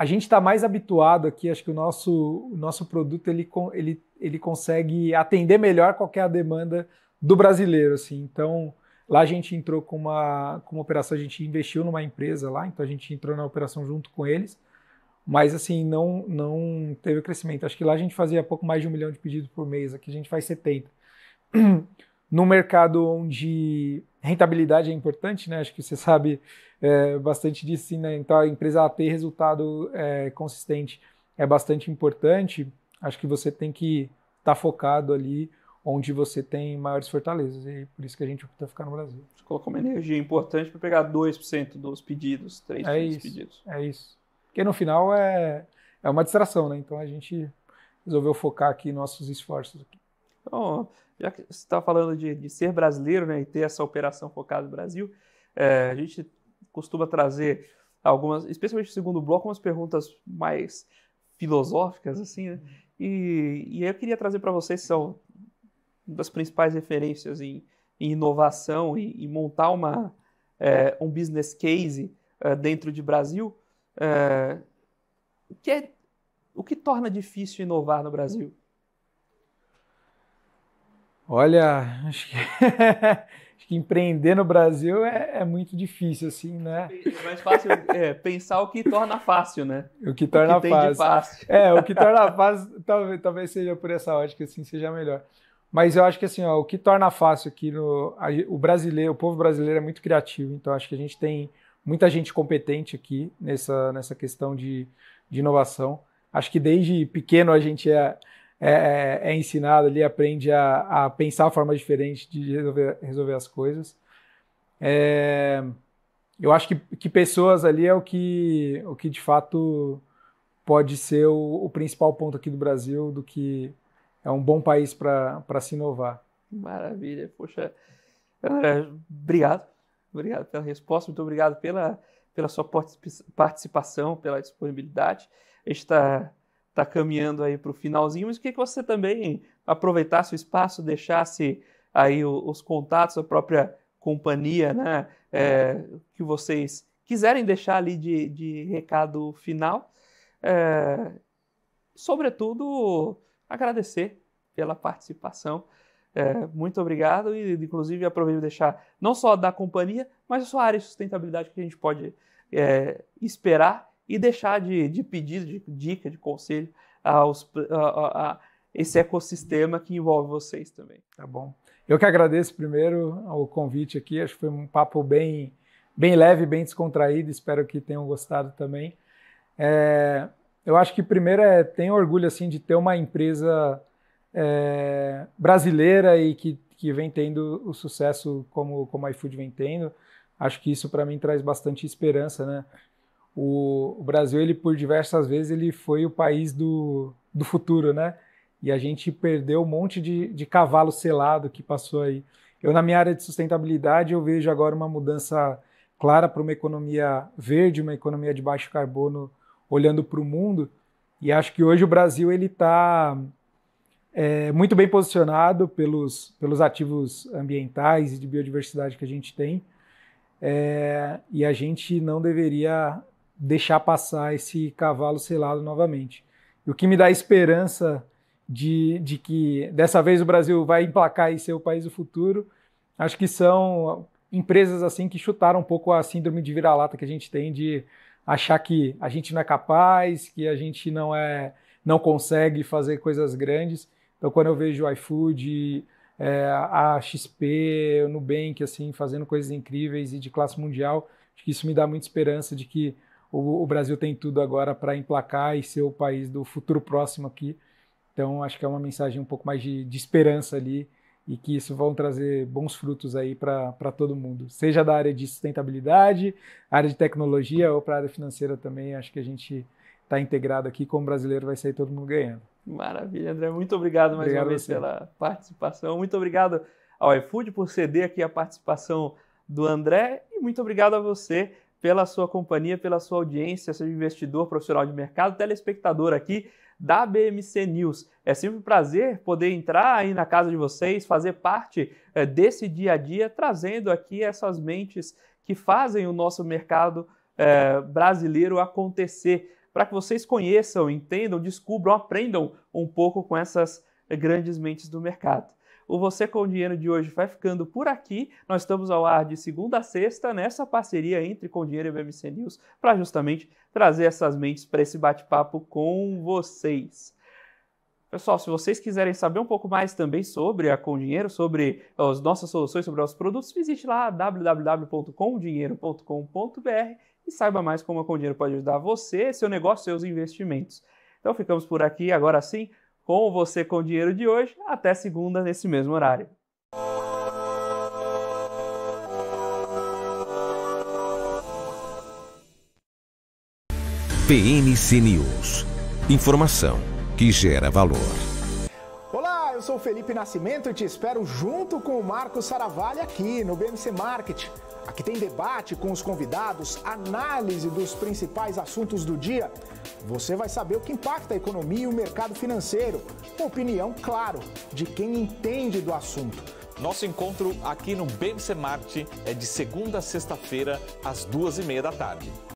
Speaker 2: a gente está mais habituado aqui, acho que o nosso, o nosso produto ele, ele, ele consegue atender melhor qualquer demanda do brasileiro, assim. Então, lá a gente entrou com uma, com uma operação, a gente investiu numa empresa lá, então a gente entrou na operação junto com eles, mas assim, não, não teve crescimento. Acho que lá a gente fazia pouco mais de um milhão de pedidos por mês, aqui a gente faz 70 num mercado onde rentabilidade é importante, né? Acho que você sabe é, bastante disso, sim, né? Então a empresa ter resultado é, consistente é bastante importante. Acho que você tem que estar tá focado ali onde você tem maiores fortalezas e é por isso que a gente opta ficar no Brasil. Você
Speaker 1: colocou uma energia importante para pegar 2% dos pedidos, 3% é dos isso, pedidos. É
Speaker 2: isso. Porque no final é, é uma distração, né? Então a gente resolveu focar aqui nossos esforços. Aqui.
Speaker 1: Então, já que você está falando de, de, ser brasileiro né, e ter essa operação focada no Brasil, é, a gente costuma trazer algumas, especialmente no segundo bloco, umas perguntas mais filosóficas, assim, né? E, e eu queria trazer para vocês são das principais referências em, em inovação e, montar uma, é, um business case é, dentro de Brasil. É, que é, o que torna difícil inovar no Brasil?
Speaker 2: Olha, acho que, acho que, empreender no Brasil é, é, muito difícil, assim, né? É mais
Speaker 1: fácil é, pensar o que torna fácil, né? O que torna o que fácil. fácil. É, o que torna
Speaker 2: fácil, talvez, talvez seja por essa ótica, assim, seja melhor. Mas eu acho que, assim, ó, o que torna fácil aqui no. A, o brasileiro, o povo brasileiro é muito criativo, então acho que a gente tem muita gente competente aqui nessa, nessa questão de, de inovação. Acho que desde pequeno a gente é é, é, é ensinado ali, aprende a, a pensar a forma diferente de resolver, resolver as coisas. É, eu acho que, que pessoas ali é o que, o que de fato pode ser o, o principal ponto aqui do Brasil, do que é um bom país para se inovar. Maravilha, poxa. obrigado. Obrigado pela resposta, muito obrigado pela, pela
Speaker 1: sua participação, pela disponibilidade. A gente está está caminhando aí para o finalzinho, mas queria que você também aproveitasse o espaço, deixasse aí os contatos, a própria companhia, né, é, que vocês quiserem deixar ali de, de recado final. É, sobretudo, agradecer pela participação. É, muito obrigado e, inclusive, aproveito deixar não só da companhia, mas a sua área de sustentabilidade que a gente pode é, esperar e deixar de, de pedir de dica, de conselho aos, a, a, a, esse ecossistema que envolve vocês também. Tá bom.
Speaker 2: Eu que agradeço primeiro o convite aqui, acho que foi um papo bem, bem leve, bem descontraído, espero que tenham gostado também. É, eu acho que primeiro é ter orgulho assim de ter uma empresa é, brasileira e que, que vem tendo o sucesso como, como a iFood vem tendo. Acho que isso para mim traz bastante esperança, né? o, Brasil, ele por diversas vezes, ele foi o país do, do futuro, né? E a gente perdeu um monte de, de cavalo selado que passou aí. Eu, na minha área de sustentabilidade, eu vejo agora uma mudança clara para uma economia verde, uma economia de baixo carbono, olhando para o mundo. E acho que hoje o Brasil ele está é, muito bem posicionado pelos, pelos ativos ambientais e de biodiversidade que a gente tem. É, e a gente não deveria deixar passar esse cavalo selado novamente. E o que me dá esperança de, de que dessa vez o Brasil vai emplacar e ser o país do futuro, acho que são empresas assim que chutaram um pouco a síndrome de vira-lata que a gente tem de achar que a gente não é capaz, que a gente não é, não consegue fazer coisas grandes. Então quando eu vejo o iFood, é, a XP, o Nubank assim fazendo coisas incríveis e de classe mundial, acho que isso me dá muita esperança de que o, o Brasil tem tudo agora para emplacar e ser o país do futuro próximo aqui. Então, acho que é uma mensagem um pouco mais de, de esperança ali e que isso vão trazer bons frutos aí para todo mundo, seja da área de sustentabilidade, área de tecnologia ou para a área financeira também. Acho que a gente está integrado aqui, como brasileiro vai sair todo mundo ganhando. Maravilha, André.
Speaker 1: Muito obrigado mais obrigado uma vez você. pela participação. Muito obrigado ao iFood por ceder aqui a participação do André e muito obrigado a você pela sua companhia, pela sua audiência, seja investidor, profissional de mercado, telespectador aqui da BMC News. É sempre um prazer poder entrar aí na casa de vocês, fazer parte eh, desse dia a dia, trazendo aqui essas mentes que fazem o nosso mercado é, brasileiro acontecer, para que vocês conheçam, entendam, descubram, aprendam um pouco com essas grandes mentes do mercado. O Você com o Dinheiro de hoje vai ficando por aqui. Nós estamos ao ar de segunda a sexta nessa parceria entre Com Dinheiro e BMC News para justamente trazer essas mentes para esse bate-papo com vocês. Pessoal, se vocês quiserem saber um pouco mais também sobre a Com Dinheiro, sobre as nossas soluções, sobre os nossos produtos, visite lá www.comdinheiro.com.br e saiba mais como a Com Dinheiro pode ajudar você, seu negócio, seus investimentos. Então ficamos por aqui, agora sim com Você com Dinheiro de hoje. Até segunda, nesse mesmo horário.
Speaker 3: PNC News. Informação que gera
Speaker 2: valor. Olá, eu sou Felipe Nascimento e te espero junto com o Marcos Saravalli aqui no BMC Market Aqui tem debate com os convidados, análise dos principais assuntos do dia. Você vai saber o que impacta a economia e o mercado financeiro. Uma opinião, claro, de quem entende do assunto. Nosso encontro aqui no BBC Marte é de segunda a sexta-feira, às duas e meia da tarde.